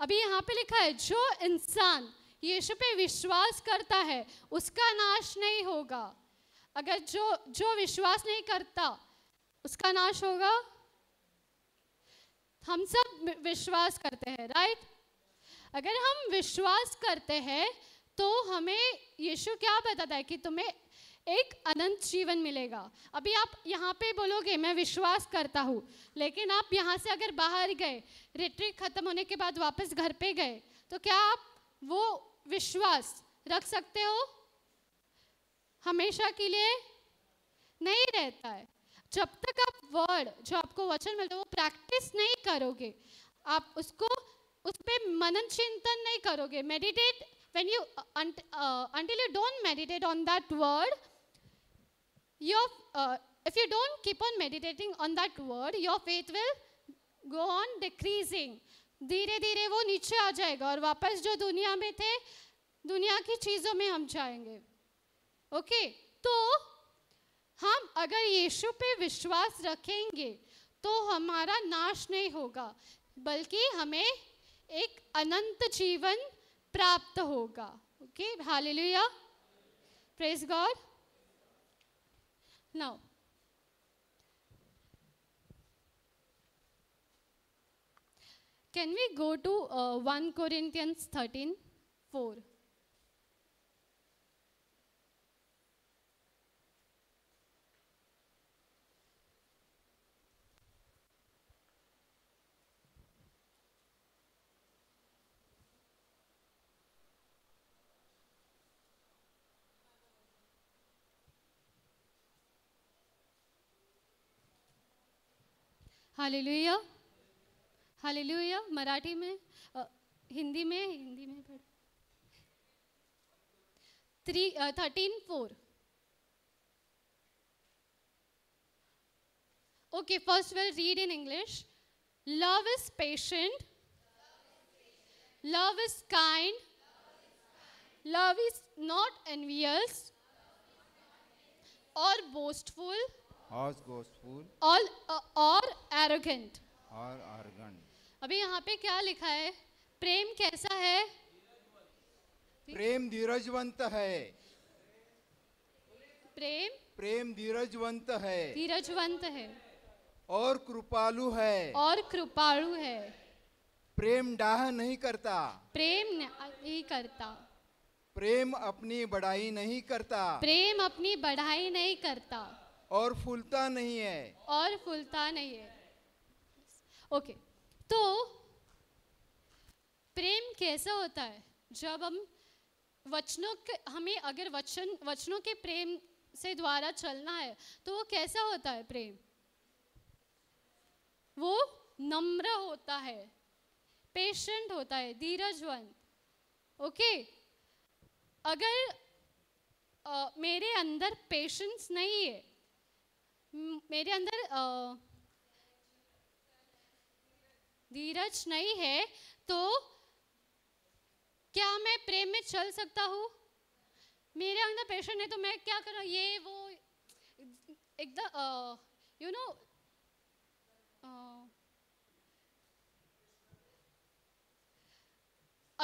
अभी यहाँ पे लिखा है जो इंसान यीशु पे विश्वास करता है उसका नाश नहीं होगा अगर जो जो विश्वास नहीं करता उसका नाश होगा हम सब विश्वास करते हैं राइट अगर हम विश्वास करते हैं तो हमें यीशु क्या बताता है कि तुम्हें एक अनंत जीवन मिलेगा अभी आप यहाँ पे बोलोगे मैं विश्वास करता हूँ लेकिन आप यहाँ से अगर बाहर गए रिट्रीट खत्म होने के बाद वापस घर पे गए तो क्या आप वो विश्वास रख सकते हो हमेशा के लिए नहीं रहता है जब तक आप वर्ड जो आपको वचन मिलता है वो प्रैक्टिस नहीं करोगे आप उसको उस पर मनन चिंतन नहीं करोगे meditate when you uh, uh, until you don't meditate on that your, uh, if you don't keep on meditating on that word, your faith will go on decreasing. धीरे धीरे वो नीचे आ जाएगा और वापस जो दुनिया में थे दुनिया की चीज़ों में हम जाएंगे ओके तो हम अगर यीशु पे विश्वास रखेंगे तो हमारा नाश नहीं होगा बल्कि हमें एक अनंत जीवन प्राप्त होगा okay hallelujah praise God Now, can we go to uh, 1 Corinthians 13, 4? Hallelujah hallelujah Marathi में हिंदी में हिंदी में पढ़ three thirteen four okay first will read in English love is patient love is kind love is not envious और boastful Horse goes full. All uh, or arrogant. Or arrogant. अभी यहाँ पे क्या लिखा है प्रेम कैसा है प्रेम धीरजवंत है प्रेम प्रेम धीरजवंत है धीरजवंत है और कृपालु है और कृपालु है प्रेम डाह नहीं करता प्रेम नहीं करता प्रेम अपनी बढ़ाई नहीं करता प्रेम अपनी बढ़ाई नहीं करता और फूलता नहीं है और फूलता नहीं है ओके okay. तो प्रेम कैसा होता है जब हम वचनों के हमें अगर वचन वचनों के प्रेम से द्वारा चलना है तो वो कैसा होता है प्रेम वो नम्र होता है पेशेंट होता है धीरजवंत ओके अगर आ, मेरे अंदर पेशेंस नहीं है मेरे अंदर धीरज नहीं है तो क्या मैं प्रेम में चल सकता हूँ मेरे अंदर पैशन है तो मैं क्या करूँ ये वो एकदम यू नो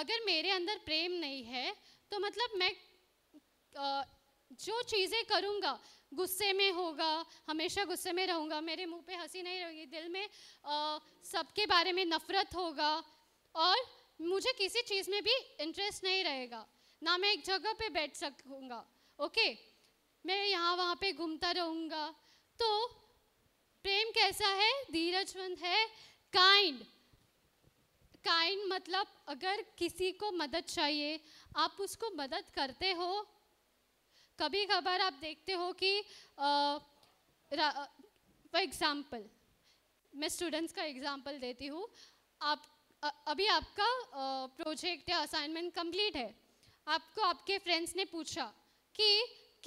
अगर मेरे अंदर प्रेम नहीं है तो मतलब मैं uh, जो चीज़ें करूँगा गुस्से में होगा हमेशा गुस्से में रहूँगा मेरे मुंह पे हंसी नहीं रहेगी दिल में सबके बारे में नफ़रत होगा और मुझे किसी चीज़ में भी इंटरेस्ट नहीं रहेगा ना मैं एक जगह पे बैठ सकूँगा ओके मैं यहाँ वहाँ पे घूमता रहूँगा तो प्रेम कैसा है धीरजवंत है काइंड काइंड मतलब अगर किसी को मदद चाहिए आप उसको मदद करते हो कभी कभार आप देखते हो कि फॉर एग्ज़ाम्पल मैं स्टूडेंट्स का एग्ज़ाम्पल देती हूँ आप अ, अभी आपका प्रोजेक्ट या असाइनमेंट कंप्लीट है आपको आपके फ्रेंड्स ने पूछा कि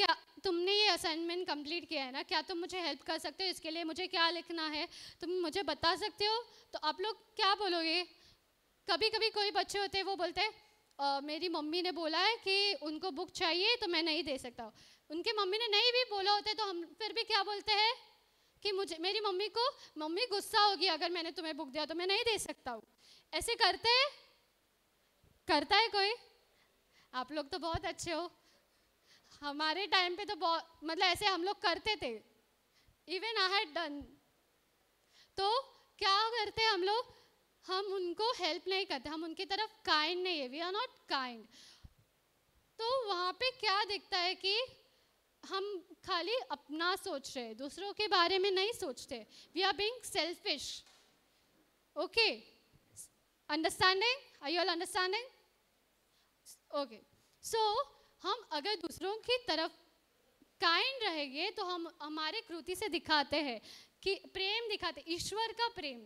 क्या तुमने ये असाइनमेंट कंप्लीट किया है ना क्या तुम मुझे हेल्प कर सकते हो इसके लिए मुझे क्या लिखना है तुम मुझे बता सकते हो तो आप लोग क्या बोलोगे कभी कभी कोई बच्चे होते हैं वो बोलते हैं मेरी मम्मी ने बोला है कि उनको बुक चाहिए तो मैं नहीं दे सकता उनके मम्मी ने नहीं भी बोला होता है तो हम फिर भी क्या बोलते हैं कि मुझे मेरी मम्मी को मम्मी गुस्सा होगी अगर मैंने तुम्हें बुक दिया तो मैं नहीं दे सकता हूँ ऐसे करते हैं करता है कोई आप लोग तो बहुत अच्छे हो हमारे टाइम पे तो बहुत मतलब ऐसे हम लोग करते थे इवन आई हैड डन तो क्या करते हम लोग हम उनको हेल्प नहीं करते हम उनकी तरफ काइंड नहीं है वी आर नॉट काइंड तो वहाँ पे क्या दिखता है कि हम खाली अपना सोच रहे हैं दूसरों के बारे में नहीं सोचते we are being selfish okay understanding I you all understanding okay so हम अगर दूसरों की तरफ काइंड रहेंगे तो हम हमारे कृति से दिखाते हैं कि प्रेम दिखाते ईश्वर का प्रेम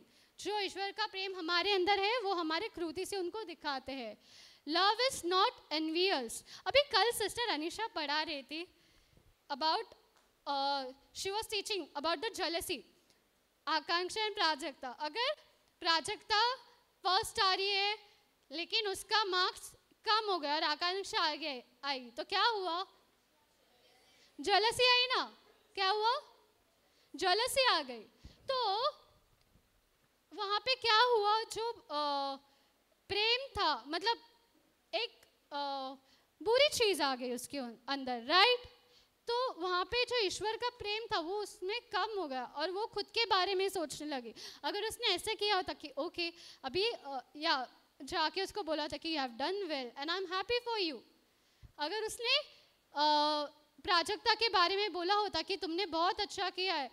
जो ईश्वर का प्रेम हमारे अंदर है वो हमारे क्रूति से उनको दिखाते हैं लव इज नॉट एनवियस अभी कल सिस्टर अनिशा पढ़ा रही थी about she was teaching about the jealousy Akanksha and Prajakta अगर प्राजक्ता फर्स्ट आ रही है लेकिन उसका मार्क्स कम हो गया और आकांक्षा आ आगे आई तो क्या हुआ जलसी आई ना क्या हुआ जलसी आ गई तो वहाँ पे क्या हुआ जो आ, प्रेम था मतलब एक आ, बुरी चीज़ आ गई उसके अं-, अंदर राइट तो वहाँ पे जो ईश्वर का प्रेम था वो उसमें कम हो गया और वो खुद के बारे में सोचने लगी अगर उसने ऐसे किया होता कि ओके अभी आ, या जाके उसको बोला था कि you have done well and I am happy for you अगर उसने प्राजक्ता के बारे में बोला होता कि तुमने बहुत अच्छा किया है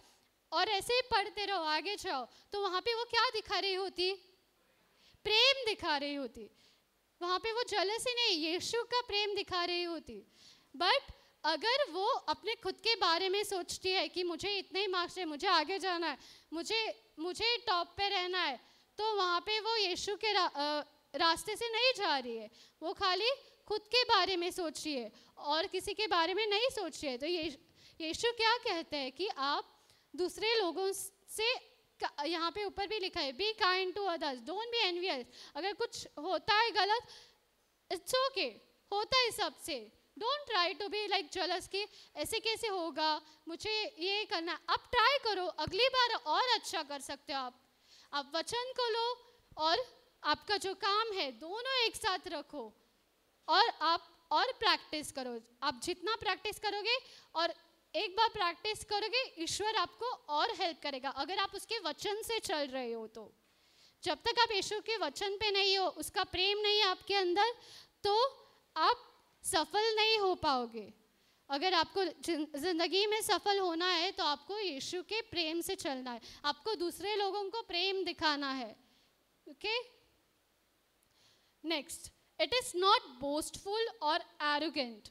और ऐसे ही पढ़ते रहो आगे जाओ तो वहां पे वो क्या दिखा रही होती प्रेम दिखा रही होती वहां पे वो जल से नहीं यीशु का प्रेम दिखा रही होती बट अगर वो अपने खुद के बारे में सोचती है कि मुझे इतने ही मार्क्स है मुझे आगे जाना है मुझे मुझे टॉप पे रहना है तो वहाँ पे वो यीशु के रा, आ, रास्ते से नहीं जा रही है वो खाली खुद के बारे में सोच रही है और किसी के बारे में नहीं सोच रही है तो ये यीशु क्या कहते हैं कि आप दूसरे लोगों से यहाँ पे ऊपर भी लिखा है be kind to others don't be envious अगर कुछ होता है गलत इट्स ओके okay, होता है सबसे don't try to be like jealous कि ऐसे कैसे होगा मुझे ये करना अब ट्राई करो अगली बार और अच्छा कर सकते हो आप आप वचन को लो और आपका जो काम है दोनों एक साथ रखो और आप और प्रैक्टिस करो आप जितना प्रैक्टिस करोगे और एक बार प्रैक्टिस करोगे ईश्वर आपको और हेल्प करेगा अगर आप उसके वचन से चल रहे हो तो जब तक आप ईश्वर के वचन पे नहीं हो उसका प्रेम नहीं है आपके अंदर तो आप सफल नहीं हो पाओगे अगर आपको ज़िंदगी में सफल होना है तो आपको यीशु के प्रेम से चलना है आपको दूसरे लोगों को प्रेम दिखाना है okay next it is not boastful और एरोगेंट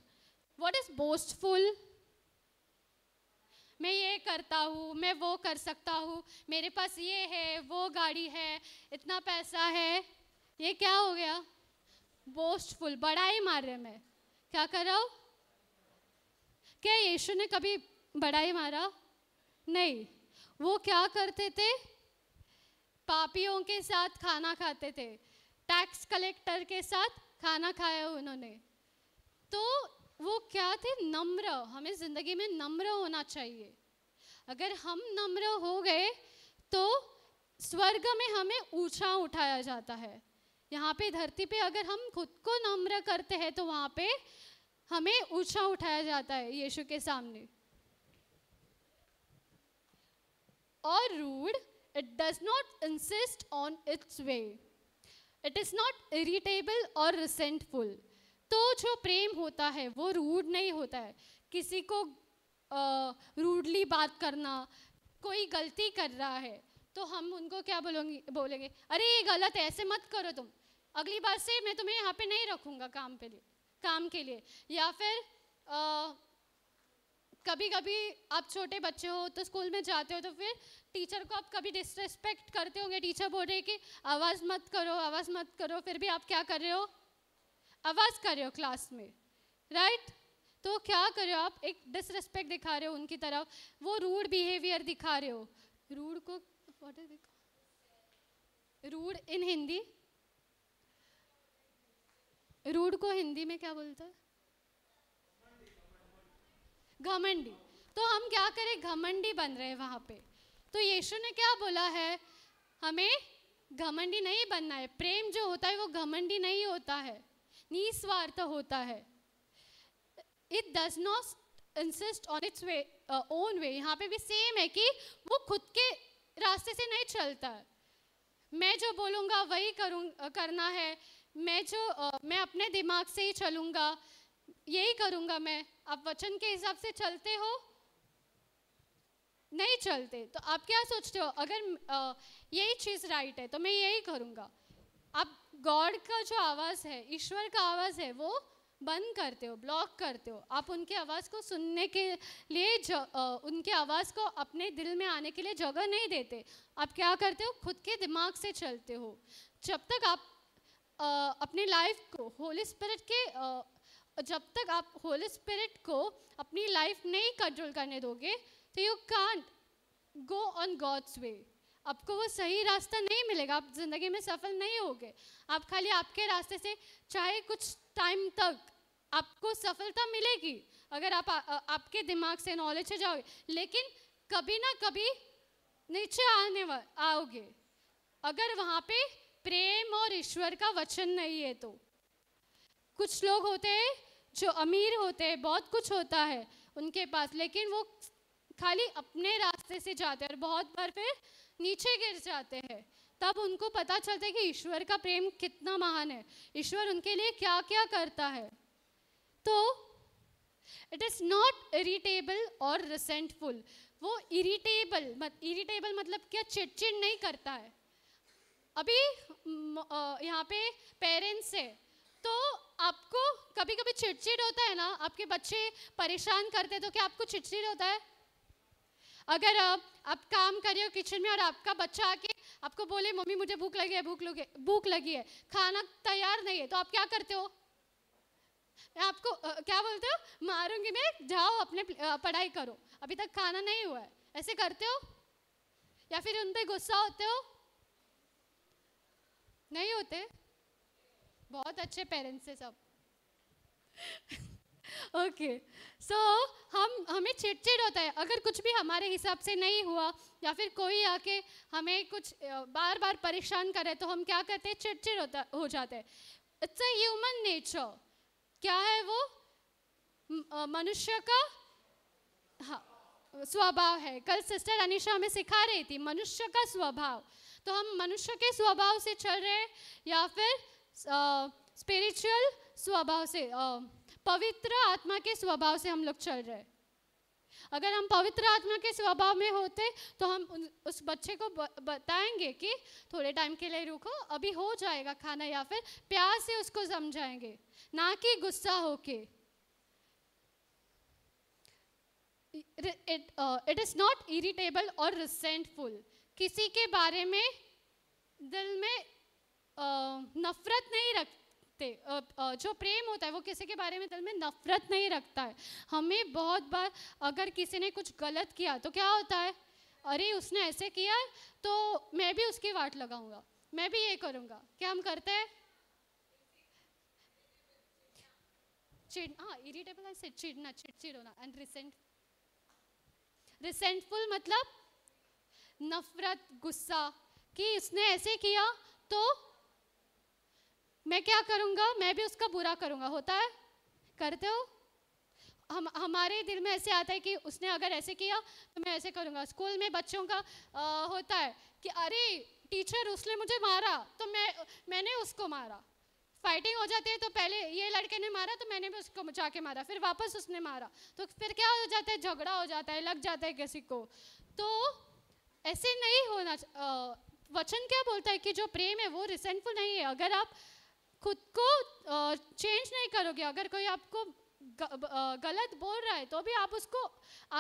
वॉट इज़ बोस्टफुल मैं ये करता हूँ मैं वो कर सकता हूँ मेरे पास ये है वो गाड़ी है इतना पैसा है ये क्या हो गया बोस्टफुल बड़ाई मार रहे मैं क्या कर रहा हूँ क्या यीशु ने कभी बड़ाई मारा नहीं वो क्या करते थे पापियों के साथ खाना खाते थे टैक्स कलेक्टर के साथ खाना खाया उन्होंने तो वो क्या थे नम्र हमें ज़िंदगी में नम्र होना चाहिए अगर हम नम्र हो गए तो स्वर्ग में हमें ऊंचा उठाया जाता है यहाँ पे धरती पे अगर हम खुद को नम्र करते हैं तो वहाँ पे हमें ऊंचा उठाया जाता है यीशु के सामने और rude it does not insist on its way it is not irritable और रिसेंटफुल तो जो प्रेम होता है वो रूड नहीं होता है किसी को रूडली बात करना कोई गलती कर रहा है तो हम उनको क्या बोलोगे बोलेंगे अरे ये गलत है ऐसे मत करो तुम अगली बार से मैं तुम्हें यहाँ पे नहीं रखूँगा काम पे लिए काम के लिए या फिर आ, कभी कभी आप छोटे बच्चे हो तो स्कूल में जाते हो तो फिर टीचर को आप कभी डिसरेस्पेक्ट करते होंगे टीचर बोल रहे कि आवाज़ मत करो आवाज़ मत करो फिर भी आप क्या कर रहे हो आवाज़ कर रहे हो क्लास में राइट तो क्या कर रहे हो आप एक डिसरेस्पेक्ट दिखा रहे हो उनकी तरफ वो रूड बिहेवियर दिखा रहे हो रूड को what is rude in Hindi rude को हिंदी में क्या बोलते हैं घमंडी तो हम क्या करें घमंडी बन रहे हैं वहां पे तो यीशु ने क्या बोला है हमें घमंडी नहीं बनना है प्रेम जो होता है वो घमंडी नहीं होता है निस्वार्थ होता है it does not insist on its way own way यहाँ पे भी सेम है कि वो खुद के रास्ते से नहीं चलता मैं जो बोलूँगा वही करूँ करना है मैं जो uh, मैं अपने दिमाग से ही चलूँगा यही करूँगा मैं आप वचन के हिसाब से चलते हो नहीं चलते तो आप क्या सोचते हो अगर uh, यही चीज़ राइट है तो मैं यही करूँगा आप गॉड का जो आवाज़ है ईश्वर का आवाज़ है वो बंद करते हो ब्लॉक करते हो आप उनकी आवाज़ को सुनने के लिए ज, आ, उनके आवाज़ को अपने दिल में आने के लिए जगह नहीं देते आप क्या करते हो खुद के दिमाग से चलते हो जब तक आप आ, अपनी लाइफ को होली स्पिरिट के आ, जब तक आप होली स्पिरिट को अपनी लाइफ नहीं कंट्रोल करने दोगे तो you can't go on God's way आपको वो सही रास्ता नहीं मिलेगा आप ज़िंदगी में सफल नहीं होगे आप खाली आपके रास्ते से चाहे कुछ टाइम तक आपको सफलता मिलेगी अगर आप आ, आ, आपके दिमाग से नॉलेज से जाओगे लेकिन कभी ना कभी नीचे आने आओगे अगर वहाँ पे प्रेम और ईश्वर का वचन नहीं है तो कुछ लोग होते हैं जो अमीर होते हैं बहुत कुछ होता है उनके पास लेकिन वो खाली अपने रास्ते से जाते हैं और बहुत बार फिर नीचे गिर जाते हैं तब उनको पता चलता है कि ईश्वर का प्रेम कितना महान है ईश्वर उनके लिए क्या क्या करता है तो इट इज़ नॉट इरिटेबल और रिसेंटफुल वो इरिटेबल मत इरिटेबल मतलब क्या चिड़चिड़ नहीं करता है अभी यहाँ पे पेरेंट्स है तो आपको कभी कभी चिड़चिड़ होता है ना आपके बच्चे परेशान करते हैं तो क्या आपको चिड़चिड़ होता है अगर आप, आप काम कर रहे हो किचन में और आपका बच्चा आके आपको बोले मम्मी मुझे भूख लगी है भूख लगी भूख लगी है खाना तैयार नहीं है तो आप क्या करते हो आपको क्या बोलते हो मारूंगी मैं जाओ अपने पढ़ाई करो अभी तक खाना नहीं हुआ है ऐसे करते हो या फिर उन पर गुस्सा होते हो नहीं होते बहुत अच्छे पेरेंट्स है सब ओके सो हम हमें चिड़चिड़ होता है अगर कुछ भी हमारे हिसाब से नहीं हुआ या फिर कोई आके हमें कुछ बार बार परेशान करे तो हम क्या करते हैं चिड़चिड़ होता हो जाते हैं इट्स अ ह्यूमन नेचर क्या है वो मनुष्य का हाँ स्वभाव है कल सिस्टर अनिशा हमें सिखा रही थी मनुष्य का स्वभाव तो हम मनुष्य के स्वभाव से चल रहे या फिर स्पिरिचुअल स्वभाव से पवित्र आत्मा के स्वभाव से हम लोग चल रहे अगर हम पवित्र आत्मा के स्वभाव में होते तो हम उस बच्चे को बताएंगे कि थोड़े टाइम के लिए रुको अभी हो जाएगा खाना या फिर प्यार से उसको समझाएंगे ना कि गुस्सा होके इट इज़ नॉट इरिटेबल और रिसेंटफुल किसी के बारे में दिल में uh, नफरत नहीं रख रखते जो प्रेम होता है वो किसी के बारे में दिल में नफरत नहीं रखता है हमें बहुत बार अगर किसी ने कुछ गलत किया तो क्या होता है अरे उसने ऐसे किया तो मैं भी उसकी वाट लगाऊंगा मैं भी ये करूंगा क्या हम करते हैं इरिटेबल हाँ, आई चिड़ना चिड़चिड़ होना एंड रिसेंट रिसेंटफुल मतलब नफरत गुस्सा कि इसने ऐसे किया तो मैं क्या करूँगा मैं भी उसका बुरा करूँगा होता है करते हो हम हमारे दिल में ऐसे आता है कि उसने अगर ऐसे किया तो मैं ऐसे करूँगा स्कूल में बच्चों का आ, होता है कि अरे टीचर उसने मुझे मारा तो मैं मैंने उसको मारा फाइटिंग हो जाती है तो पहले ये लड़के ने मारा तो मैंने भी उसको के मारा फिर वापस उसने मारा तो फिर क्या हो जाता है झगड़ा हो जाता है लग जाता है किसी को तो ऐसे नहीं होना वचन क्या बोलता है कि जो प्रेम है वो रिसेंटफुल नहीं है अगर आप खुद को चेंज नहीं करोगे अगर कोई आपको गलत बोल रहा है तो भी आप उसको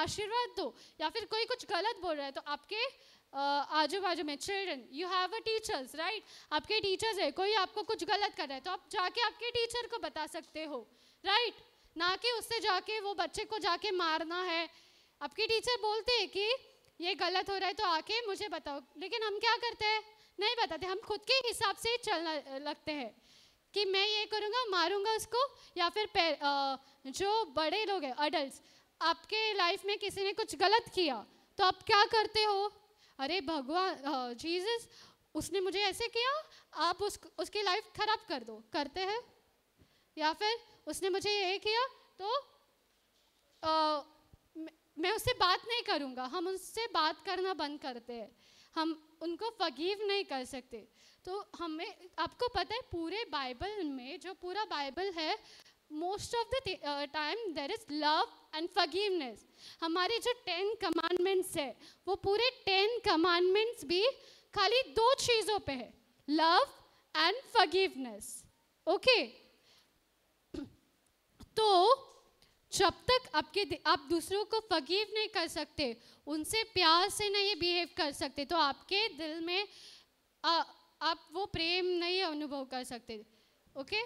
आशीर्वाद दो या फिर कोई कुछ गलत बोल रहा है तो आपके आजू बाजू में children you have a teachers right आपके टीचर्स है कोई आपको कुछ गलत कर रहा है तो आप जाके आपके टीचर को बता सकते हो राइट ना कि उससे जाके वो बच्चे को जाके मारना है आपके टीचर बोलते हैं कि ये गलत हो रहा है तो आके मुझे बताओ लेकिन हम क्या करते हैं नहीं बताते हम खुद के हिसाब से चलना लगते हैं कि मैं ये करूँगा मारूंगा उसको या फिर आ, जो बड़े लोग हैं अडल्ट आपके लाइफ में किसी ने कुछ गलत किया तो आप क्या करते हो अरे भगवान जीसस उसने मुझे ऐसे किया आप उस उसकी लाइफ खराब कर दो करते हैं या फिर उसने मुझे ये किया तो आ, मैं उससे बात नहीं करूँगा हम उससे बात करना बंद करते हैं हम उनको फगीव नहीं कर सकते तो हमें आपको पता है पूरे बाइबल में जो पूरा बाइबल है most of the time there is love and forgiveness हमारे जो टेन कमांडमेंट्स है वो पूरे टेन कमांडमेंट्स भी खाली दो चीज़ों पे है लव एंड फगीवनेस ओके तो जब तक आपके आप दूसरों को फगीव नहीं कर सकते उनसे प्यार से नहीं बिहेव कर सकते तो आपके दिल में आ, uh, आप वो प्रेम नहीं अनुभव कर सकते okay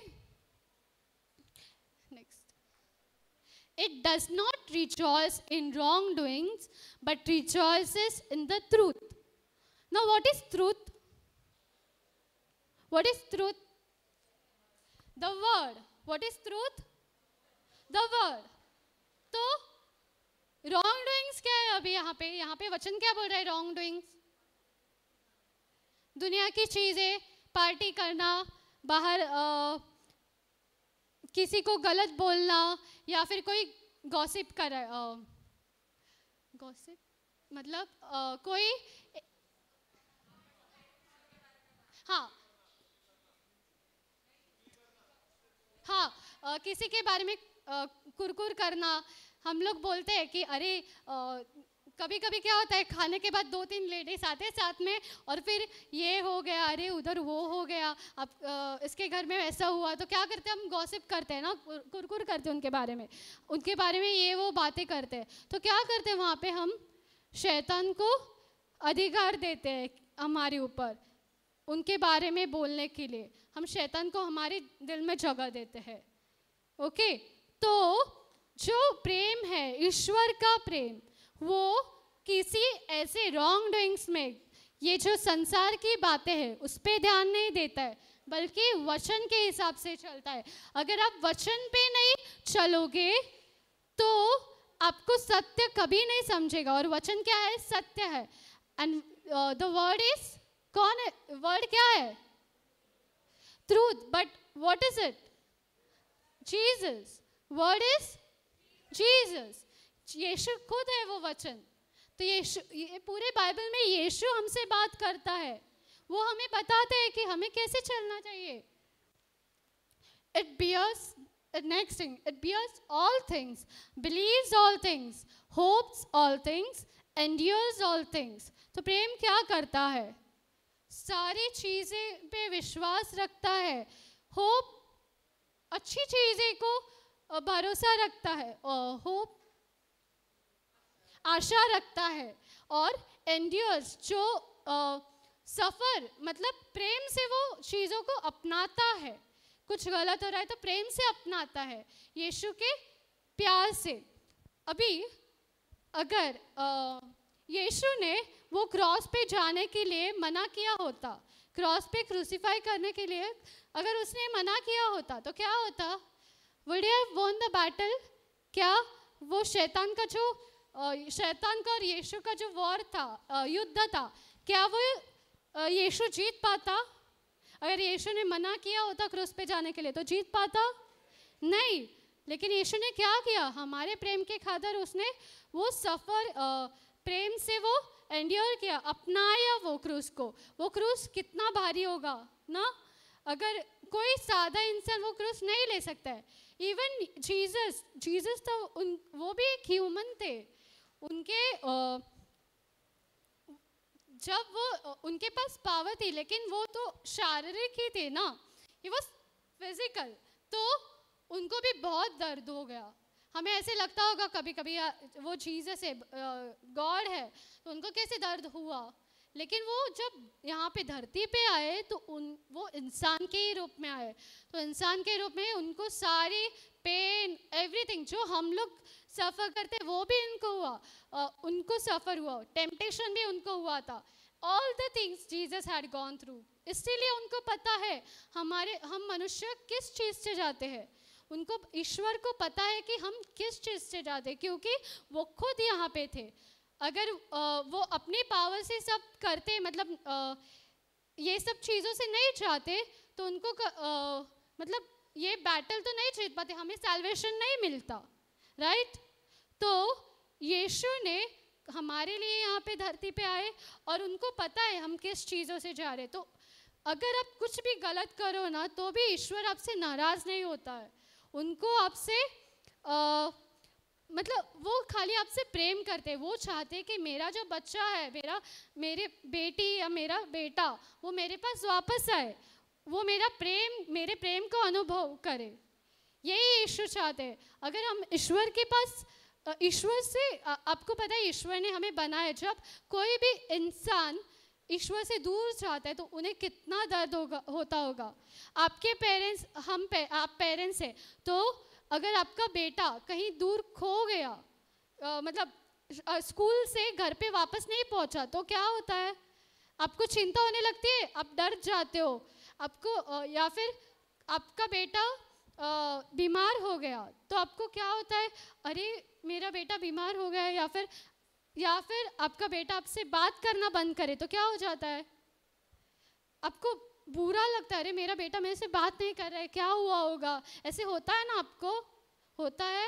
next it does not rejoice in wrong doings but rejoice in the truth now what is truth what is truth the word what is truth the word तो रॉन्ग डूइंग्स क्या है अभी यहाँ पे यहाँ पे वचन क्या बोल रहा है रॉन्ग डूइंग्स दुनिया की चीज़ें पार्टी करना बाहर आ, किसी को गलत बोलना या फिर कोई गॉसिप कर आ, गॉसिप मतलब आ, कोई हाँ हाँ आ, किसी के बारे में कुरकुर -कुर करना हम लोग बोलते हैं कि अरे आ, कभी कभी क्या होता है खाने के बाद दो तीन लेडीज आते हैं साथ में और फिर ये हो गया अरे उधर वो हो गया अब इसके घर में ऐसा हुआ तो क्या करते हैं हम गॉसिप करते हैं ना कुरकुर -कुर करते हैं उनके बारे में उनके बारे में ये वो बातें करते हैं तो क्या करते हैं वहाँ पे हम शैतान को अधिकार देते हैं हमारे ऊपर उनके बारे में बोलने के लिए हम शैतान को हमारे दिल में जगह देते हैं ओके तो जो प्रेम है ईश्वर का प्रेम वो किसी ऐसे रॉन्ग डूइंग्स में ये जो संसार की बातें हैं उस पर ध्यान नहीं देता है बल्कि वचन के हिसाब से चलता है अगर आप वचन पे नहीं चलोगे तो आपको सत्य कभी नहीं समझेगा और वचन क्या है सत्य है एंड द वर्ड इज कौन है वर्ड क्या है truth but what is it Jesus word is Jesus Yeshu खुद है वो वचन तो यीशु ये पूरे बाइबल में यीशु हमसे बात करता है वो हमें बताते हैं कि हमें कैसे चलना चाहिए it bears next thing it bears all things believe all things hopes all things endures all things तो प्रेम क्या करता है सारी चीज़ें पे विश्वास रखता है होप अच्छी चीज़ें को भरोसा रखता है होप आशा रखता है और एंडियर्स जो आ, सफ़र मतलब प्रेम से वो चीज़ों को अपनाता है कुछ गलत हो रहा है तो प्रेम से अपनाता है यीशु के प्यार से अभी अगर यीशु ने वो क्रॉस पे जाने के लिए मना किया होता क्रॉस पे क्रूसीफाई करने के लिए अगर उसने मना किया होता तो क्या होता would have won the battle क्या वो शैतान का जो शैतान का और यीशु का जो वॉर था युद्ध था क्या वो यीशु जीत पाता अगर यीशु ने मना किया होता क्रूस पे जाने के लिए तो जीत पाता नहीं लेकिन यीशु ने क्या किया हमारे प्रेम के खातर उसने वो सफ़र प्रेम से वो एंड्योर किया अपनाया वो क्रूस को वो क्रूस कितना भारी होगा ना अगर कोई सादा इंसान वो क्रूस नहीं ले सकता है इवन जीसस जीसस तो उन वो भी एक ह्यूमन थे उनके जब वो उनके पास पावर थी लेकिन वो तो शारीरिक ही थे ना ये वो फिजिकल तो उनको भी बहुत दर्द हो गया हमें ऐसे लगता होगा कभी कभी वो चीज से गॉड है तो उनको कैसे दर्द हुआ लेकिन वो जब यहाँ पे धरती पे आए तो उन वो इंसान के ही रूप में आए तो इंसान के रूप में उनको सारी पेन एवरीथिंग जो हम लोग सफ़र करते वो भी उनको हुआ uh, उनको सफ़र हुआ टेम्पटेशन भी उनको हुआ था all the things Jesus had gone through इसीलिए उनको पता है हमारे हम मनुष्य किस चीज़ से जाते हैं उनको ईश्वर को पता है कि हम किस चीज़ से जाते क्योंकि वो खुद यहाँ पे थे अगर वो अपने पावर से सब करते मतलब ये सब चीज़ों से नहीं जाते तो उनको मतलब ये बैटल तो नहीं जीत पाते हमें सेलवेशन नहीं मिलता राइट तो यीशु ने हमारे लिए यहाँ पे धरती पे आए और उनको पता है हम किस चीज़ों से जा रहे तो अगर आप कुछ भी गलत करो ना तो भी ईश्वर आपसे नाराज़ नहीं होता है उनको आपसे मतलब वो खाली आपसे प्रेम करते वो चाहते कि मेरा जो बच्चा है मेरा मेरे बेटी या मेरा बेटा वो मेरे पास वापस आए वो मेरा प्रेम मेरे प्रेम को अनुभव करे यही ईश्वर चाहते हैं अगर हम ईश्वर के पास ईश्वर से आपको पता है ईश्वर ने हमें बनाया है जब कोई भी इंसान ईश्वर से दूर जाता है तो उन्हें कितना दर्द होगा होता होगा आपके पेरेंट्स हम पे, आप पेरेंट्स हैं तो अगर आपका बेटा कहीं दूर खो गया आ, मतलब आ, स्कूल से घर पे वापस नहीं पहुंचा तो क्या होता है आपको चिंता होने लगती है आप डर जाते हो आपको आ, या फिर आपका बेटा बीमार हो गया तो आपको क्या होता है अरे मेरा बेटा बीमार हो गया या फिर या फिर आपका बेटा आपसे बात करना बंद करे तो क्या हो जाता है आपको बुरा लगता है अरे मेरा बेटा मेरे से बात नहीं कर रहा है क्या हुआ होगा ऐसे होता है ना आपको होता है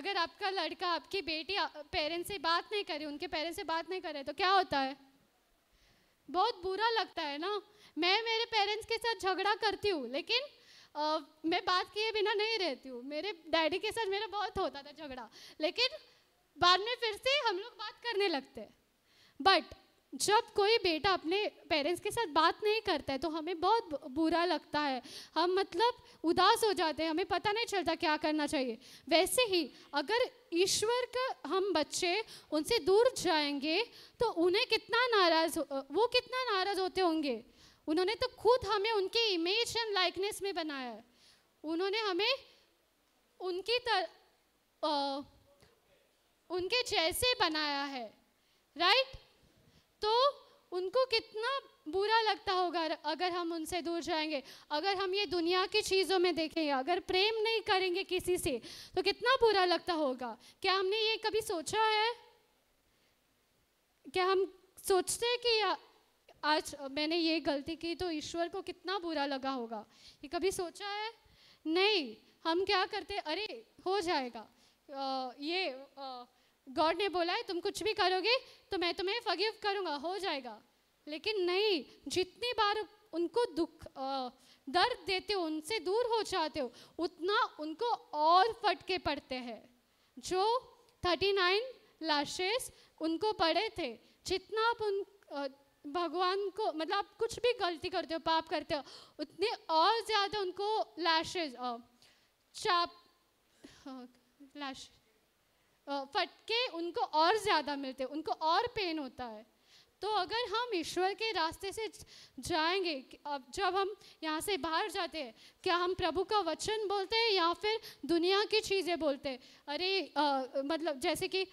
अगर आपका लड़का आपकी बेटी पेरेंट्स से बात नहीं करे उनके पेरेंट्स से बात नहीं करे तो क्या होता है बहुत बुरा लगता है ना मैं मेरे पेरेंट्स के साथ झगड़ा करती हूँ लेकिन मैं बात किए बिना नहीं रहती हूँ मेरे डैडी के साथ मेरा बहुत होता था झगड़ा लेकिन बाद में फिर से हम लोग बात करने लगते बट जब कोई बेटा अपने पेरेंट्स के साथ बात नहीं करता है तो हमें बहुत बुरा लगता है हम मतलब उदास हो जाते हैं हमें पता नहीं चलता क्या करना चाहिए वैसे ही अगर ईश्वर का हम बच्चे उनसे दूर जाएंगे तो उन्हें कितना नाराज़ वो कितना नाराज़ होते होंगे उन्होंने तो खुद हमें उनके इमेज एंड लाइकनेस में बनाया है उन्होंने हमें उनकी तर, आ, उनके जैसे बनाया है राइट तो उनको कितना बुरा लगता होगा अगर हम उनसे दूर जाएंगे अगर हम ये दुनिया की चीज़ों में देखेंगे अगर प्रेम नहीं करेंगे किसी से तो कितना बुरा लगता होगा क्या हमने ये कभी सोचा है क्या हम सोचते हैं कि आज मैंने ये गलती की तो ईश्वर को कितना बुरा लगा होगा ये कभी सोचा है नहीं हम क्या करते अरे हो जाएगा आ, ये गॉड ने बोला है तुम कुछ भी करोगे तो मैं तुम्हें फगीव करूँगा हो जाएगा लेकिन नहीं जितनी बार उनको दुख आ, दर्द देते हो उनसे दूर हो जाते हो उतना उनको और फटके पड़ते हैं जो थर्टी नाइन लाशेस उनको पड़े थे जितना आप उन भगवान को मतलब आप कुछ भी गलती करते हो पाप करते हो उतने और ज़्यादा उनको लैशेज चाप लैश फटके उनको और ज़्यादा मिलते हैं उनको और पेन होता है तो अगर हम ईश्वर के रास्ते से जाएंगे अब जब हम यहाँ से बाहर जाते हैं क्या हम प्रभु का वचन बोलते हैं या फिर दुनिया की चीज़ें बोलते हैं अरे आ, मतलब जैसे कि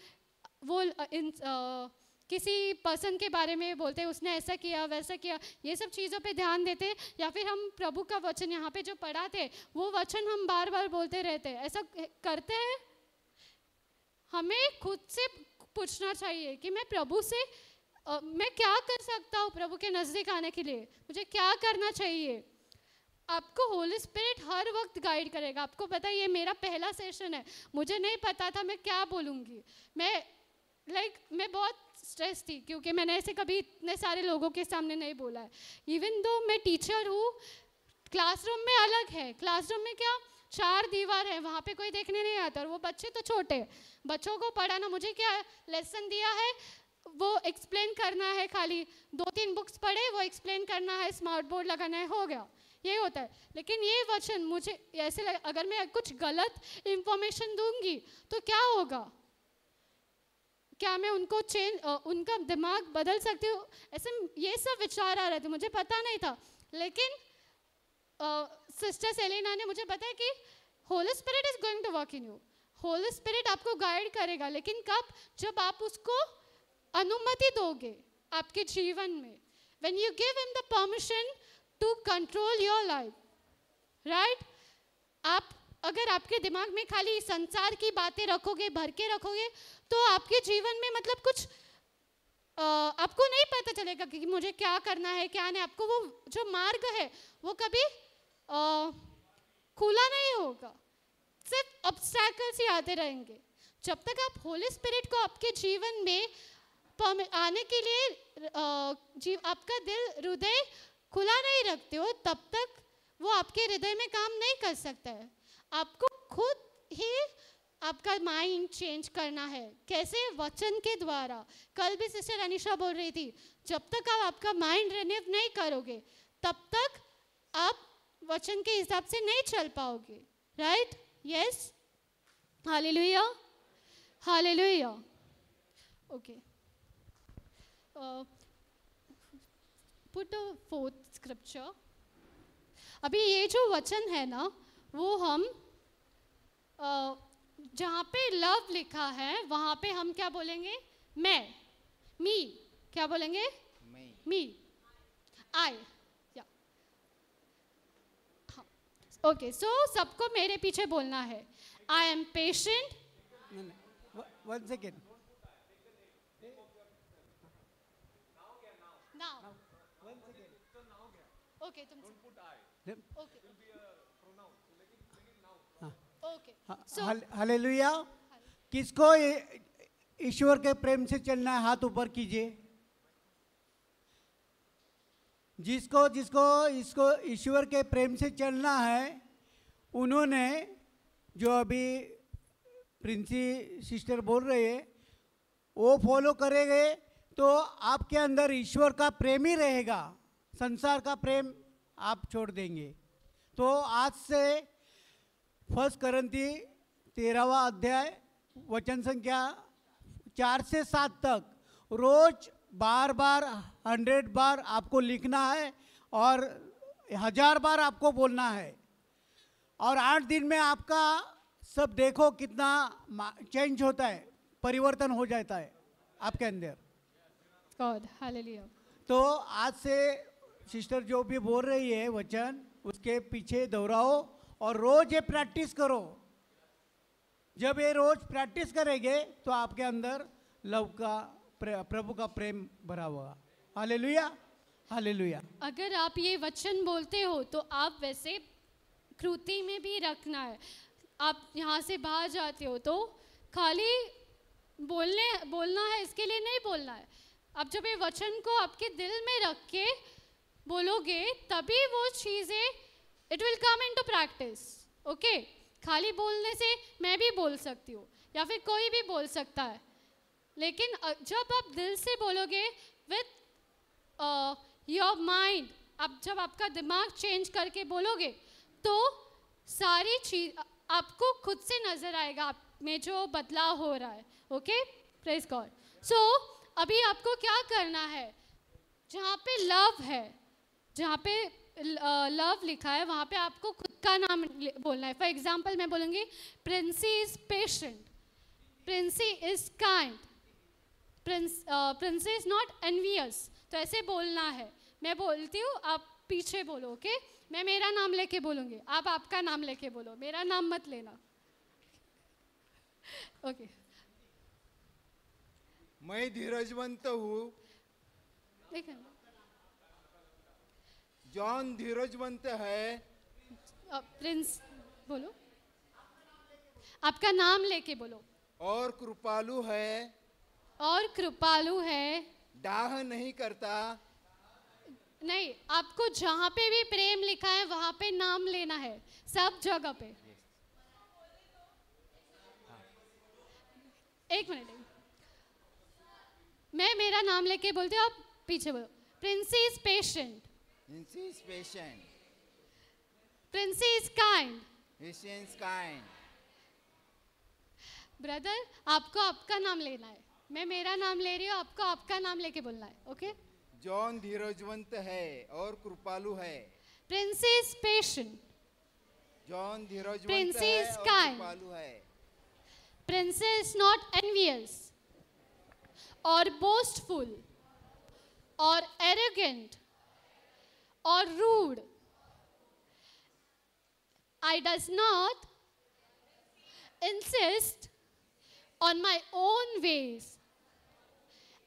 वो इन आ, किसी पर्सन के बारे में बोलते हैं उसने ऐसा किया वैसा किया ये सब चीज़ों पे ध्यान देते या फिर हम प्रभु का वचन यहाँ पे जो पढ़ाते वो वचन हम बार बार बोलते रहते हैं ऐसा करते हैं हमें खुद से पूछना चाहिए कि मैं प्रभु से आ, मैं क्या कर सकता हूँ प्रभु के नज़दीक आने के लिए मुझे क्या करना चाहिए आपको होली स्पिरिट हर वक्त गाइड करेगा आपको पता है ये मेरा पहला सेशन है मुझे नहीं पता था मैं क्या बोलूँगी मैं लाइक like, मैं बहुत स्ट्रेस थी क्योंकि मैंने ऐसे कभी इतने सारे लोगों के सामने नहीं बोला है इवन दो मैं टीचर हूँ क्लासरूम में अलग है क्लासरूम में क्या चार दीवार है वहाँ पे कोई देखने नहीं आता और वो बच्चे तो छोटे बच्चों को पढ़ाना मुझे क्या लेसन दिया है वो एक्सप्लेन करना है खाली दो तीन बुक्स पढ़े वो एक्सप्लेन करना है स्मार्ट बोर्ड लगाना है हो गया ये होता है लेकिन ये वचन मुझे ऐसे लग, अगर मैं कुछ गलत इंफॉर्मेशन दूंगी तो क्या होगा क्या मैं उनको चेंज उनका दिमाग बदल सकती हूँ ऐसे ये सब विचार आ रहे थे मुझे पता नहीं था लेकिन सिस्टर सेलिना ने मुझे बताया कि holy spirit is going to work in you holy spirit आपको गाइड करेगा लेकिन कब जब आप उसको अनुमति दोगे आपके जीवन में when you give him the permission to control your life right आप अगर आपके दिमाग में खाली संसार की बातें रखोगे भर के रखोगे तो आपके जीवन में मतलब कुछ आपको नहीं पता चलेगा कि मुझे क्या करना है क्या नहीं आपको वो जो मार्ग है वो कभी uh, खुला नहीं होगा सिर्फ ऑब्स्टैकल्स ही आते रहेंगे जब तक आप होली स्पिरिट को आपके जीवन में आने के लिए जीव आपका दिल हृदय खुला नहीं रखते हो तब तक वो आपके हृदय में काम नहीं कर सकता है आपको खुद ही आपका माइंड चेंज करना है कैसे वचन के द्वारा कल भी सिस्टर अनिशा बोल रही थी जब तक आप आपका माइंड रिन्यू नहीं करोगे तब तक आप वचन के हिसाब से नहीं चल पाओगे राइट यस हालेलुया लुया okay put a fourth scripture अभी ये जो वचन है ना वो हम uh, जहाँ पे लव लिखा है वहाँ पे हम क्या बोलेंगे मैं मी क्या बोलेंगे मी आई ओके सो सबको मेरे पीछे बोलना है I am patient one second so, hallelujah किसको ईश्वर के प्रेम से चलना है हाथ ऊपर कीजिए जिसको जिसको इसको ईश्वर के प्रेम से चलना है उन्होंने जो अभी प्रिंसी सिस्टर बोल रहे है वो फॉलो करेंगे तो आपके अंदर ईश्वर का प्रेम ही रहेगा संसार का प्रेम आप छोड़ देंगे तो आज से फर्स्ट करंती तेरहवा अध्याय वचन संख्या चार से सात तक रोज बार बार हंड्रेड बार आपको लिखना है और हजार बार आपको बोलना है और आठ दिन में आपका सब देखो कितना चेंज होता है परिवर्तन हो जाता है आपके अंदर God, तो आज से सिस्टर जो भी बोल रही है वचन उसके पीछे दोहराओ और रोज ये प्रैक्टिस करो जब ये रोज प्रैक्टिस करेंगे तो आपके अंदर लव का प्रभु का प्रेम भरा होगा हाले लुया हाले लुया अगर आप ये वचन बोलते हो तो आप वैसे कृति में भी रखना है आप यहाँ से बाहर जाते हो तो खाली बोलने बोलना है इसके लिए नहीं बोलना है आप जब ये वचन को आपके दिल में रख के बोलोगे तभी वो चीज़ें it will come in to practice okay खाली बोलने से मैं भी बोल सकती हूँ या फिर कोई भी बोल सकता है लेकिन जब आप दिल से बोलोगे विथ योर माइंड आप जब आपका दिमाग चेंज करके बोलोगे तो सारी चीज आपको खुद से नजर आएगा आप में जो बदलाव हो रहा है ओके प्रेस गॉड सो अभी आपको क्या करना है जहाँ पे लव है जहाँ पे लव लिखा है वहाँ पे आपको खुद का नाम बोलना है फॉर एग्जाम्पल मैं बोलूँगी Princy is patient Princy is kind Prince is not envious तो ऐसे बोलना है मैं बोलती हूँ आप पीछे बोलो ओके okay? मैं मेरा नाम लेके बोलूँगी आप आपका नाम लेके बोलो मेरा नाम मत लेना ओके okay. मैं धीरजवंत हूँ देखा जॉन धीरज बनते हैं प्रिंस बोलो आपका नाम लेके बोलो और कृपालु है और कृपालु है डाह नहीं करता नहीं आपको जहाँ पे भी प्रेम लिखा है वहाँ पे नाम लेना है सब जगह पे एक मिनट मैं मेरा नाम लेके बोलती हूँ आप पीछे बोलो Prince is patient Prince is patient. Prince is kind. Prince is kind. Brother, आपको आपका नाम लेना है मैं मेरा नाम ले रही हूँ आपको आपका नाम लेके बोलना है ओके जॉन धीरजवंत है और कृपालु है प्रिंस इज पेशेंट जॉन धीरजवंत प्रिंस इज काइंड कृपालु है प्रिंस इज नॉट एनवियस और बोस्टफुल और arrogant or rude. I does not insist on my own ways.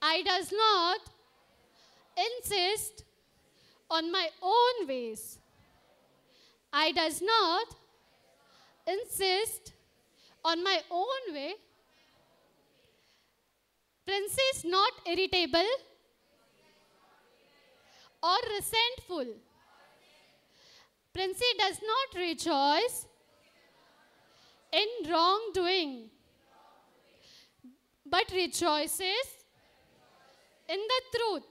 I does not insist on my own ways. I does not insist on my own way. Prince is not irritable or resentful. Princey does not rejoice in wrongdoing, but rejoices in the truth.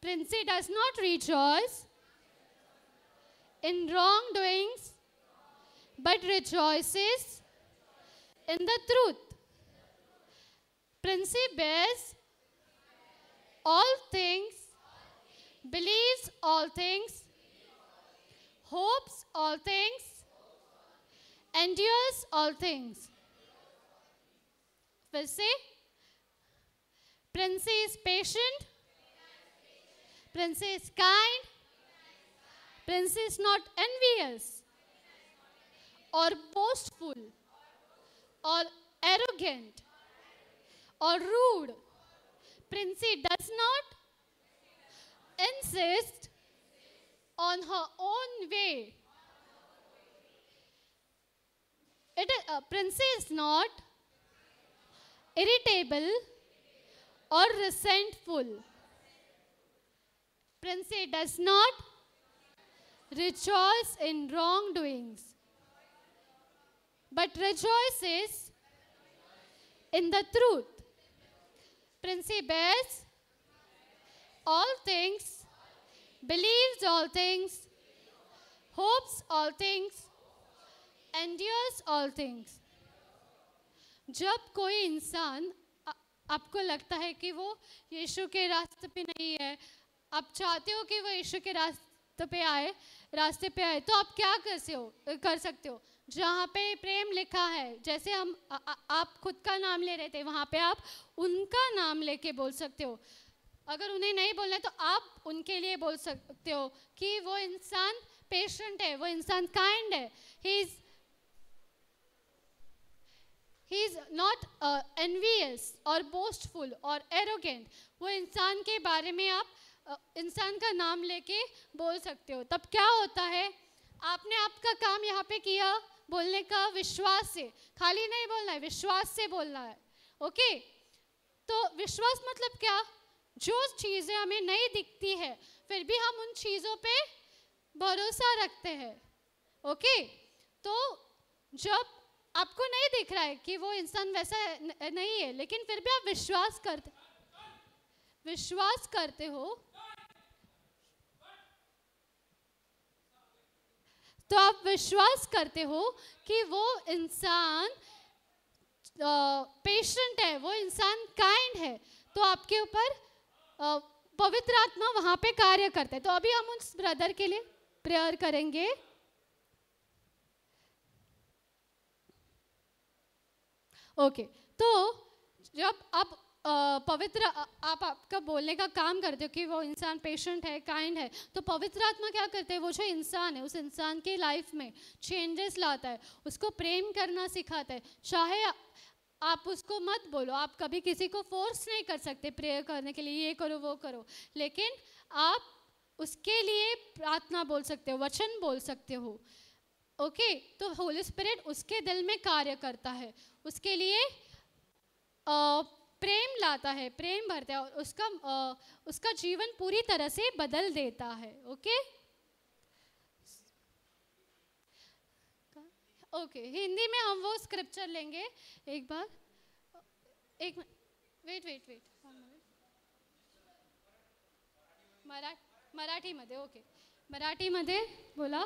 Princey does not rejoice in wrongdoings, but rejoices in the truth. Princey bears all things believes all things, hopes all things, endures all things. We'll say, Prince is patient, Prince is kind, Prince is not envious, or boastful, or arrogant, or rude. Princey does not insist on her own way. It is, uh, princess, is not irritable or resentful. Princess does not rejoice in wrongdoings, but rejoices in the truth. Princess bears all things, believes all things, hopes all things, endures all things. जब कोई इंसान आपको लगता है कि वो यीशु के रास्ते पे नहीं है आप चाहते हो कि वो यीशु के रास्ते पे आए रास्ते पे आए तो आप क्या कर सकते हो कर सकते हो जहाँ पे प्रेम लिखा है जैसे हम आ, आ, आप खुद का नाम ले रहे थे वहाँ पे आप उनका नाम लेके बोल सकते हो अगर उन्हें नहीं बोलना है तो आप उनके लिए बोल सकते हो कि वो इंसान पेशेंट है वो इंसान काइंड है he is he is not envious और बोस्टफुल और एरोगेंट वो इंसान के बारे में आप uh, इंसान का नाम लेके बोल सकते हो तब क्या होता है आपने आपका काम यहाँ पे किया बोलने का विश्वास से खाली नहीं बोलना है विश्वास से बोलना है ओके okay? तो विश्वास मतलब क्या जो चीज़ें हमें नहीं दिखती है फिर भी हम उन चीज़ों पे भरोसा रखते हैं ओके तो जब आपको नहीं दिख रहा है कि वो इंसान वैसा नहीं है लेकिन फिर भी आप विश्वास करते विश्वास करते हो तो आप विश्वास करते हो कि वो इंसान पेशेंट है वो इंसान काइंड है तो आपके ऊपर पवित्र आत्मा वहां पे कार्य करते हैं तो अभी हम उस ब्रदर के लिए प्रेयर करेंगे ओके okay, तो जब आप पवित्र आप आपका बोलने का काम करते हो कि वो इंसान पेशेंट है काइंड है तो पवित्र आत्मा क्या करते हैं वो जो इंसान है उस इंसान के लाइफ में चेंजेस लाता है उसको प्रेम करना सिखाता है चाहे आप उसको मत बोलो आप कभी किसी को फोर्स नहीं कर सकते प्रेयर करने के लिए ये करो वो करो लेकिन आप उसके लिए प्रार्थना बोल सकते हो वचन बोल सकते हो ओके okay, तो होली स्पिरिट उसके दिल में कार्य करता है उसके लिए आ, प्रेम लाता है प्रेम भरता है और उसका आ, उसका जीवन पूरी तरह से बदल देता है ओके okay? ओके हिंदी में हम वो स्क्रिप्चर लेंगे एक बार एक वेट वेट वेट मरा मराठीमध्ये ओके मराठी मराठीमध्ये बोला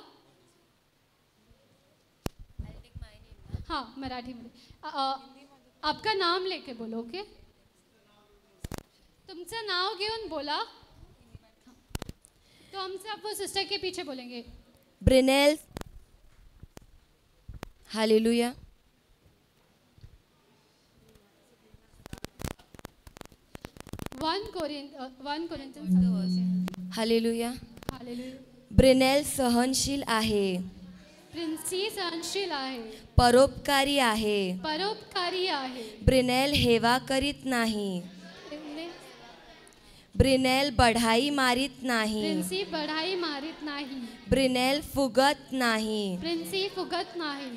हाँ मराठी में आपका नाम लेके बोलो ओके तुमचं नाव घेऊन बोला तो हम सब वो सिस्टर के पीछे बोलेंगे ब्रिनेल्स Hallelujah. One Corinthians. Uh, one Corinthians. Hallelujah. Hallelujah. ब्रिनेल सहनशील आहे प्रिन्सी सहनशील आहे परोपकारी आहे परोपकारी आहे ब्रिनेल हेवा करीत नाही ब्रिनेल बढाई मारित नाही प्रिन्सी बढाई मारित नाही ब्रिनेल फुगत नाही प्रिन्सी फुगत नाही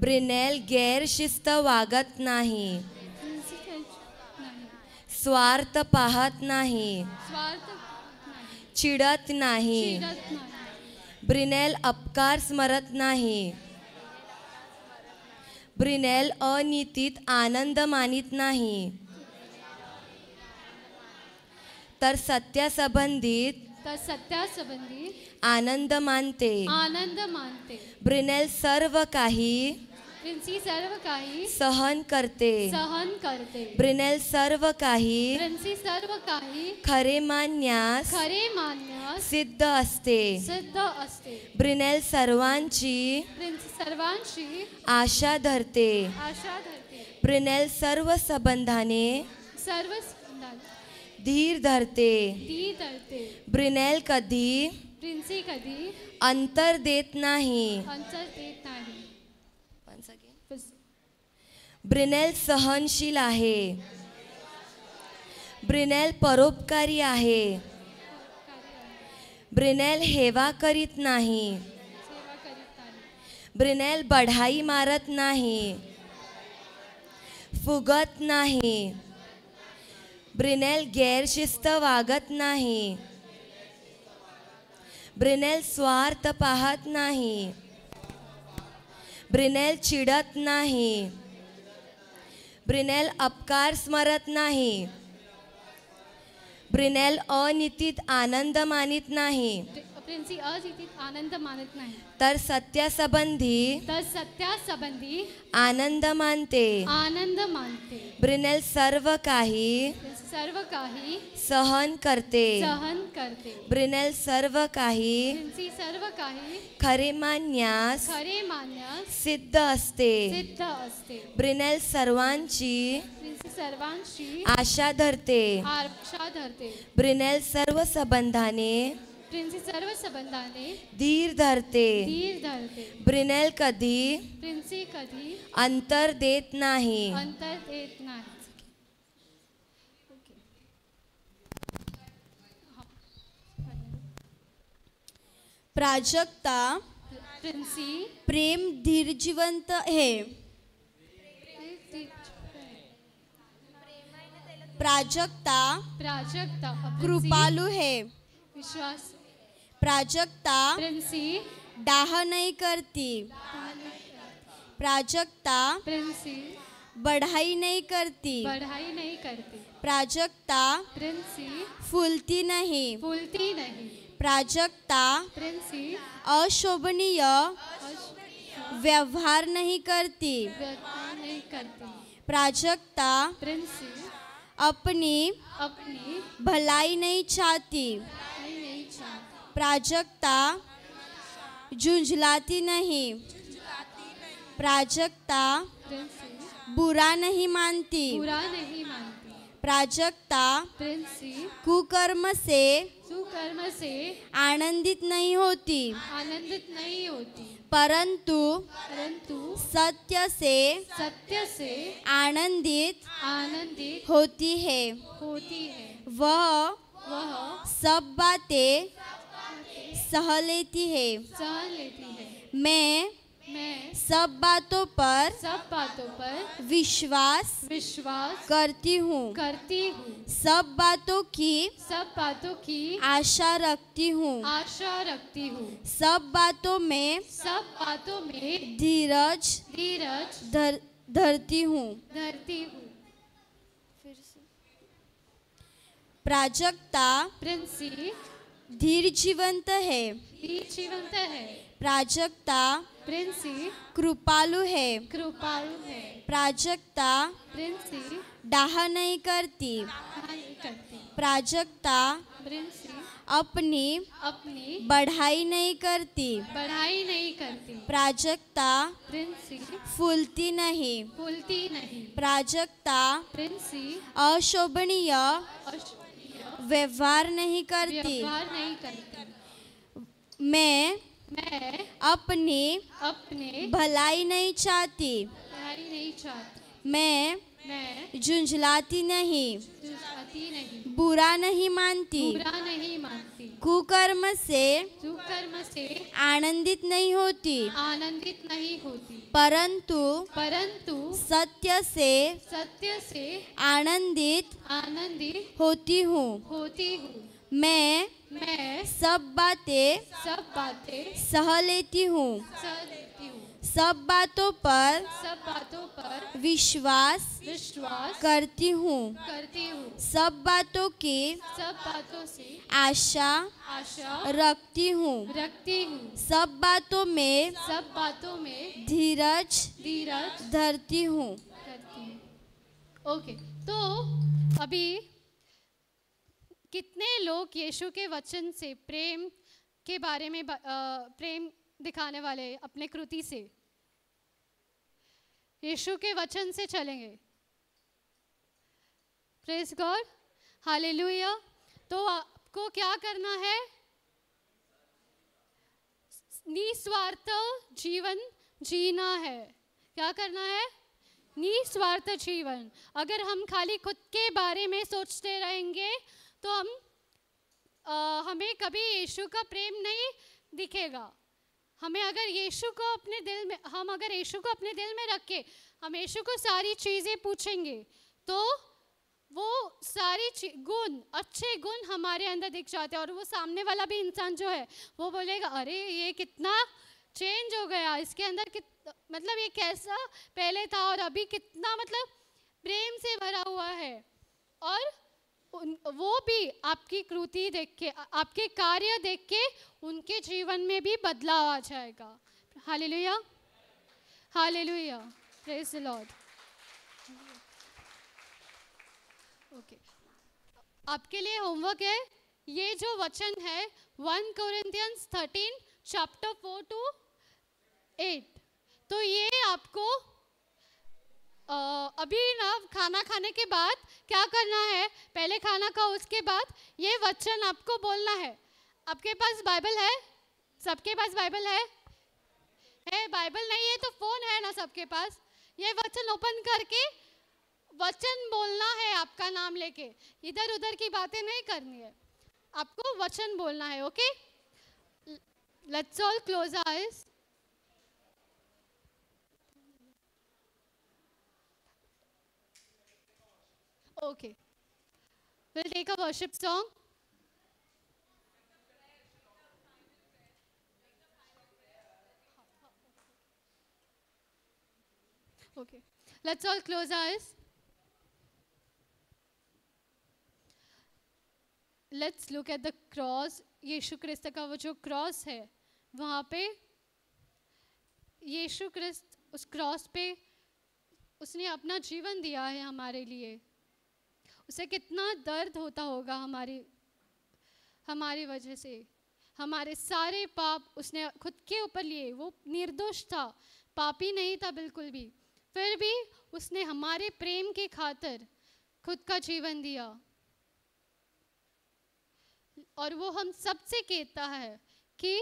ब्रिनेल गैरशिस्त वागत नाही स्वार्थ पाहत नाही चिडत नाही ब्रिनेल अपकार स्मरत नाही ब्रिनेल अनितीत आनंद मानित नाही तर सत्यासंबंधित सत्या संबंधी आनंद मानते आनंद मानते ब्रिनेल सर्व काही प्रिन्सी सर्व काही सहन करते सहन करते ब्रिनेल सर्व काही प्रिन्सी सर्व काही खरे मानण्यास खरे मानण्यास सिद्ध असते सिद्ध असते ब्रिनेल सर्वांची प्रिन्सी सर्वांची आशा धरते आशा धरते ब्रिनेल सर्व संबंधाने सर्व धीर धरते धीर धरते ब्रिनेल कधी प्रिन्सी कधी अंतर देत नाही अंतर देत नाही ब्रिनेल सहनशील आहे ब्रिनेल परोपकारी आहे ब्रिनेल हेवा करीत नाही ब्रिनेल बढाई मारत नाही फुगत नाही ब्रिनेल गैरशिस्त वागत नाही ब्रिनेल स्वार्थ पाहत नाही ब्रिनेल चिडत नाही ब्रिनेल अपकार स्मरत नाही ब्रिनेल अनितीत आनंद मानित नाही आनंद मानत नाही तर संबंधी तर सत्यासंबंधी आनंद मानते आनंद मानते ब्रिनेल सर्व काही सर्व काही सहन करते सहन करते ब्रिनेल सर्व काही सर्व काही खरे मान्यास खरे मान्यास सिद्ध असते सिद्ध असते ब्रिनेल सर्वांची सर्वांची आशा धरते आशा धरते ब्रिनेल सर्व संबंधाने प्रिन्सी सर्व संबंधाने धीर धरते धीर धरते ब्रिनेल कधी प्रिन्सी कधी अंतर देत नाही अंतर देत नाही प्राजक्ता प्रिन्सी प्रेम धीरजिवंत हे प्राजक्ता प्राजक्ता कृपालू हे विश्वास प्राजक्ता प्रिंसी डाह नहीं करती प्राजक्ता प्रिंसी बढ़ाई नहीं करती बढ़ाई नहीं करती प्राजक्ता प्रिंसी फूलती नहीं फूलती नहीं प्राजक्ता प्रिंसी अशोभनीय व्यवहार नहीं करती व्यवहार नहीं करती प्राजक्ता प्रिंसी अपनी अपनी भलाई नहीं चाहती प्राजक्ता झुंझलाती नहीं प्राजक्ता बुरा नहीं मानती बुरा नहीं मानती प्राजक्ता कुकर्म से कुकर्म से आनंदित नहीं होती आनंदित नहीं होती परंतु परंतु सत्य से सत्य से आनंदित आनंदित होती है होती है वह वह सब बातें सह लेती है सह लेती है मैं मैं सब बातों पर सब बातों पर विश्वास विश्वास करती हूँ करती हूँ सब बातों की सब बातों की आशा रखती हूँ आशा रखती हूँ सब बातों में सब बातों में धीरज धीरज धर धरती हूँ धरती हूँ फिर से प्राजक्ता प्रिंसी धीर जीवंत है धीर जीवंत है प्राजक्ता प्रिंसी कृपालु है कृपालु है प्राजक्ता प्रिंसी डाह नहीं करती प्राजक्ता प्रिंसी अपनी अपनी बढ़ाई नहीं करती बढ़ाई नहीं करती प्राजक्ता प्रिंसी फूलती नहीं फूलती नहीं प्राजक्ता प्रिंसी अशोभनीय व्यवहार नहीं करती व्यवहार नहीं करती मैं मैं अपनी अपने भलाई नहीं चाहती भलाई नहीं चाहती मैं मैं झुंझलाती नहीं नहीं बुरा नहीं मानती बुरा नहीं मानती कुकर्म से कुकर्म से आनंदित नहीं होती आनंदित नहीं होती परंतु परंतु सत्य से सत्य से आनंदित आनंदित होती हूँ होती हूँ मैं मैं सब बातें सब बातें सह लेती हूँ सह लेती हूँ सब बातों पर सब बातों पर विश्वास विश्वास करती हूँ करती हूँ सब बातों के सब बातों से आशा आशा रखती हूँ रखती हूँ सब बातों में सब बातों में धीरज धीरज धरती हूँ ओके तो अभी कितने लोग यीशु के वचन से प्रेम के बारे में प्रेम दिखाने वाले अपने कृति से यीशु के वचन से चलेंगे प्रेस गॉड हालेलुया तो आपको क्या करना है निस्वार्थ जीवन जीना है क्या करना है निस्वार्थ जीवन अगर हम खाली खुद के बारे में सोचते रहेंगे तो हम आ, हमें कभी यीशु का प्रेम नहीं दिखेगा हमें अगर यीशु को अपने दिल में हम अगर यीशु को अपने दिल में रख के हम यीशु को सारी चीज़ें पूछेंगे तो वो सारी गुण अच्छे गुण हमारे अंदर दिख जाते हैं और वो सामने वाला भी इंसान जो है वो बोलेगा अरे ये कितना चेंज हो गया इसके अंदर कित मतलब ये कैसा पहले था और अभी कितना मतलब प्रेम से भरा हुआ है और वो भी आपकी कृति देख के आपके कार्य देख के उनके जीवन में भी बदलाव आ जाएगा हाल लुया हाल लुया ओके आपके लिए होमवर्क है ये जो वचन है one Corinthians thirteen chapter four to eight तो ये आपको अभी ना खाना खाने के बाद क्या करना है पहले खाना खाओ उसके बाद ये वचन आपको बोलना है आपके पास बाइबल है सबके पास बाइबल है है बाइबल नहीं है तो फोन है ना सबके पास ये वचन ओपन करके वचन बोलना है आपका नाम लेके इधर उधर की बातें नहीं करनी है आपको वचन बोलना है okay let's all close eyes Okay. We'll take a worship song. Okay. Let's all close our eyes. Let's look at the cross Yeshu Krist का वो जो क्रॉस है वहाँ पे यीशु क्रिस्त उस क्रॉस पे उसने अपना जीवन दिया है हमारे लिए उसे कितना दर्द होता होगा हमारी हमारी वजह से हमारे सारे पाप उसने खुद के ऊपर लिए वो निर्दोष था पापी नहीं था बिल्कुल भी फिर भी उसने हमारे प्रेम के खातर खुद का जीवन दिया और वो हम सबसे कहता है कि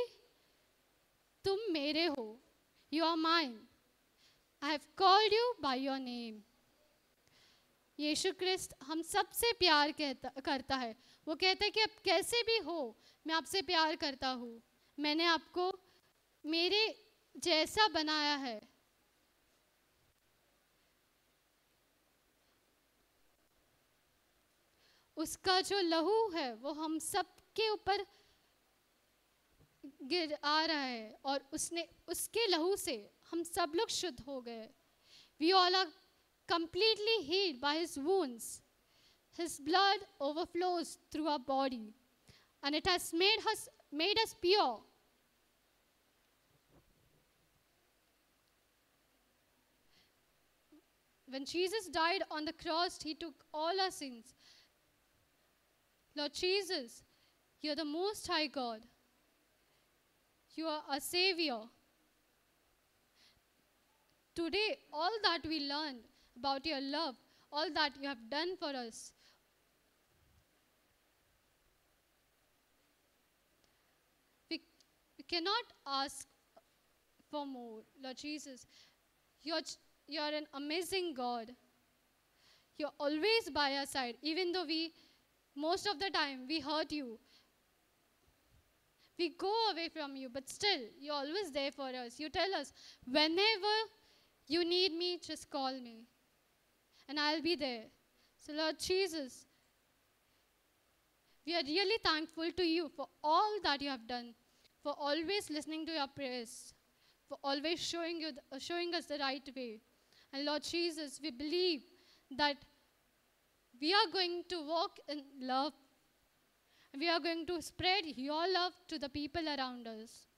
तुम मेरे हो you are mine I have called you by your name Yeshu Krist हम सबसे प्यार कहता करता है वो कहता है कि अब कैसे भी हो मैं आपसे प्यार करता हूँ मैंने आपको मेरे जैसा बनाया है उसका जो लहू है वो हम सब के ऊपर गिर आ रहा है और उसने उसके लहू से हम सब लोग शुद्ध हो गए we all are completely healed by his wounds. His blood overflows through our body, and it has made us, made us pure. When Jesus died on the cross, he took all our sins. Lord Jesus, you're the Most High God. You are a Savior. Today, all that we learned about your love, all that you have done for us. We, we cannot ask for more, Lord Jesus. You're, you're an amazing God. You're always by our side, even though we, most of the time, we hurt you. We go away from you, but still, you're always there for us. You tell us, whenever you need me, just call me and I'll be there. So, Lord Jesus, we are really thankful to you for all that you have done, for always listening to your prayers, for always showing, you the, showing us the right way. And Lord Jesus, we believe that we are going to walk in love. We are going to spread your love to the people around us.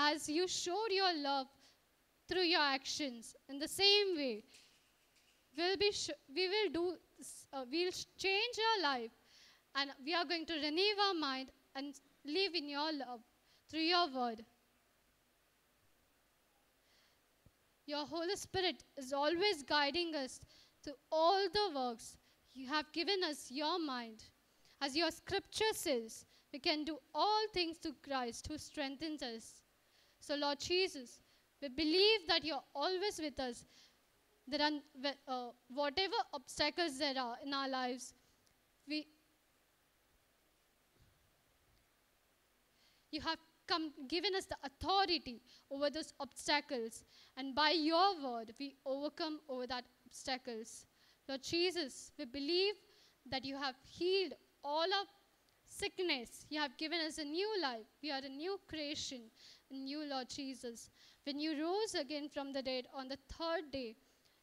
as you showed your love through your actions. In the same way, we'll be we will do, uh, we'll change our life and we are going to renew our mind and live in your love through your word. Your Holy Spirit is always guiding us to all the works. You have given us your mind. As your scripture says, we can do all things through Christ who strengthens us. So, Lord Jesus, we believe that you're always with us. There are uh, whatever obstacles there are in our lives, we you have come given us the authority over those obstacles, and by your word we overcome over that obstacles. Lord Jesus, we believe that you have healed all our sickness. You have given us a new life. We are a new creation in you, Lord Jesus. When you rose again from the dead on the third day,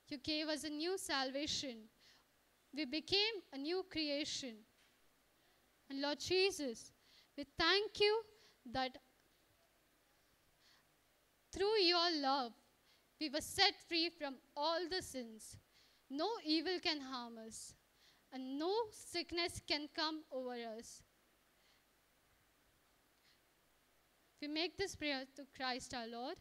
you gave us a new salvation. We became a new creation. And Lord Jesus, we thank you that through your love, we were set free from all the sins. No evil can harm us, and no sickness can come over us. We make this prayer to Christ our Lord.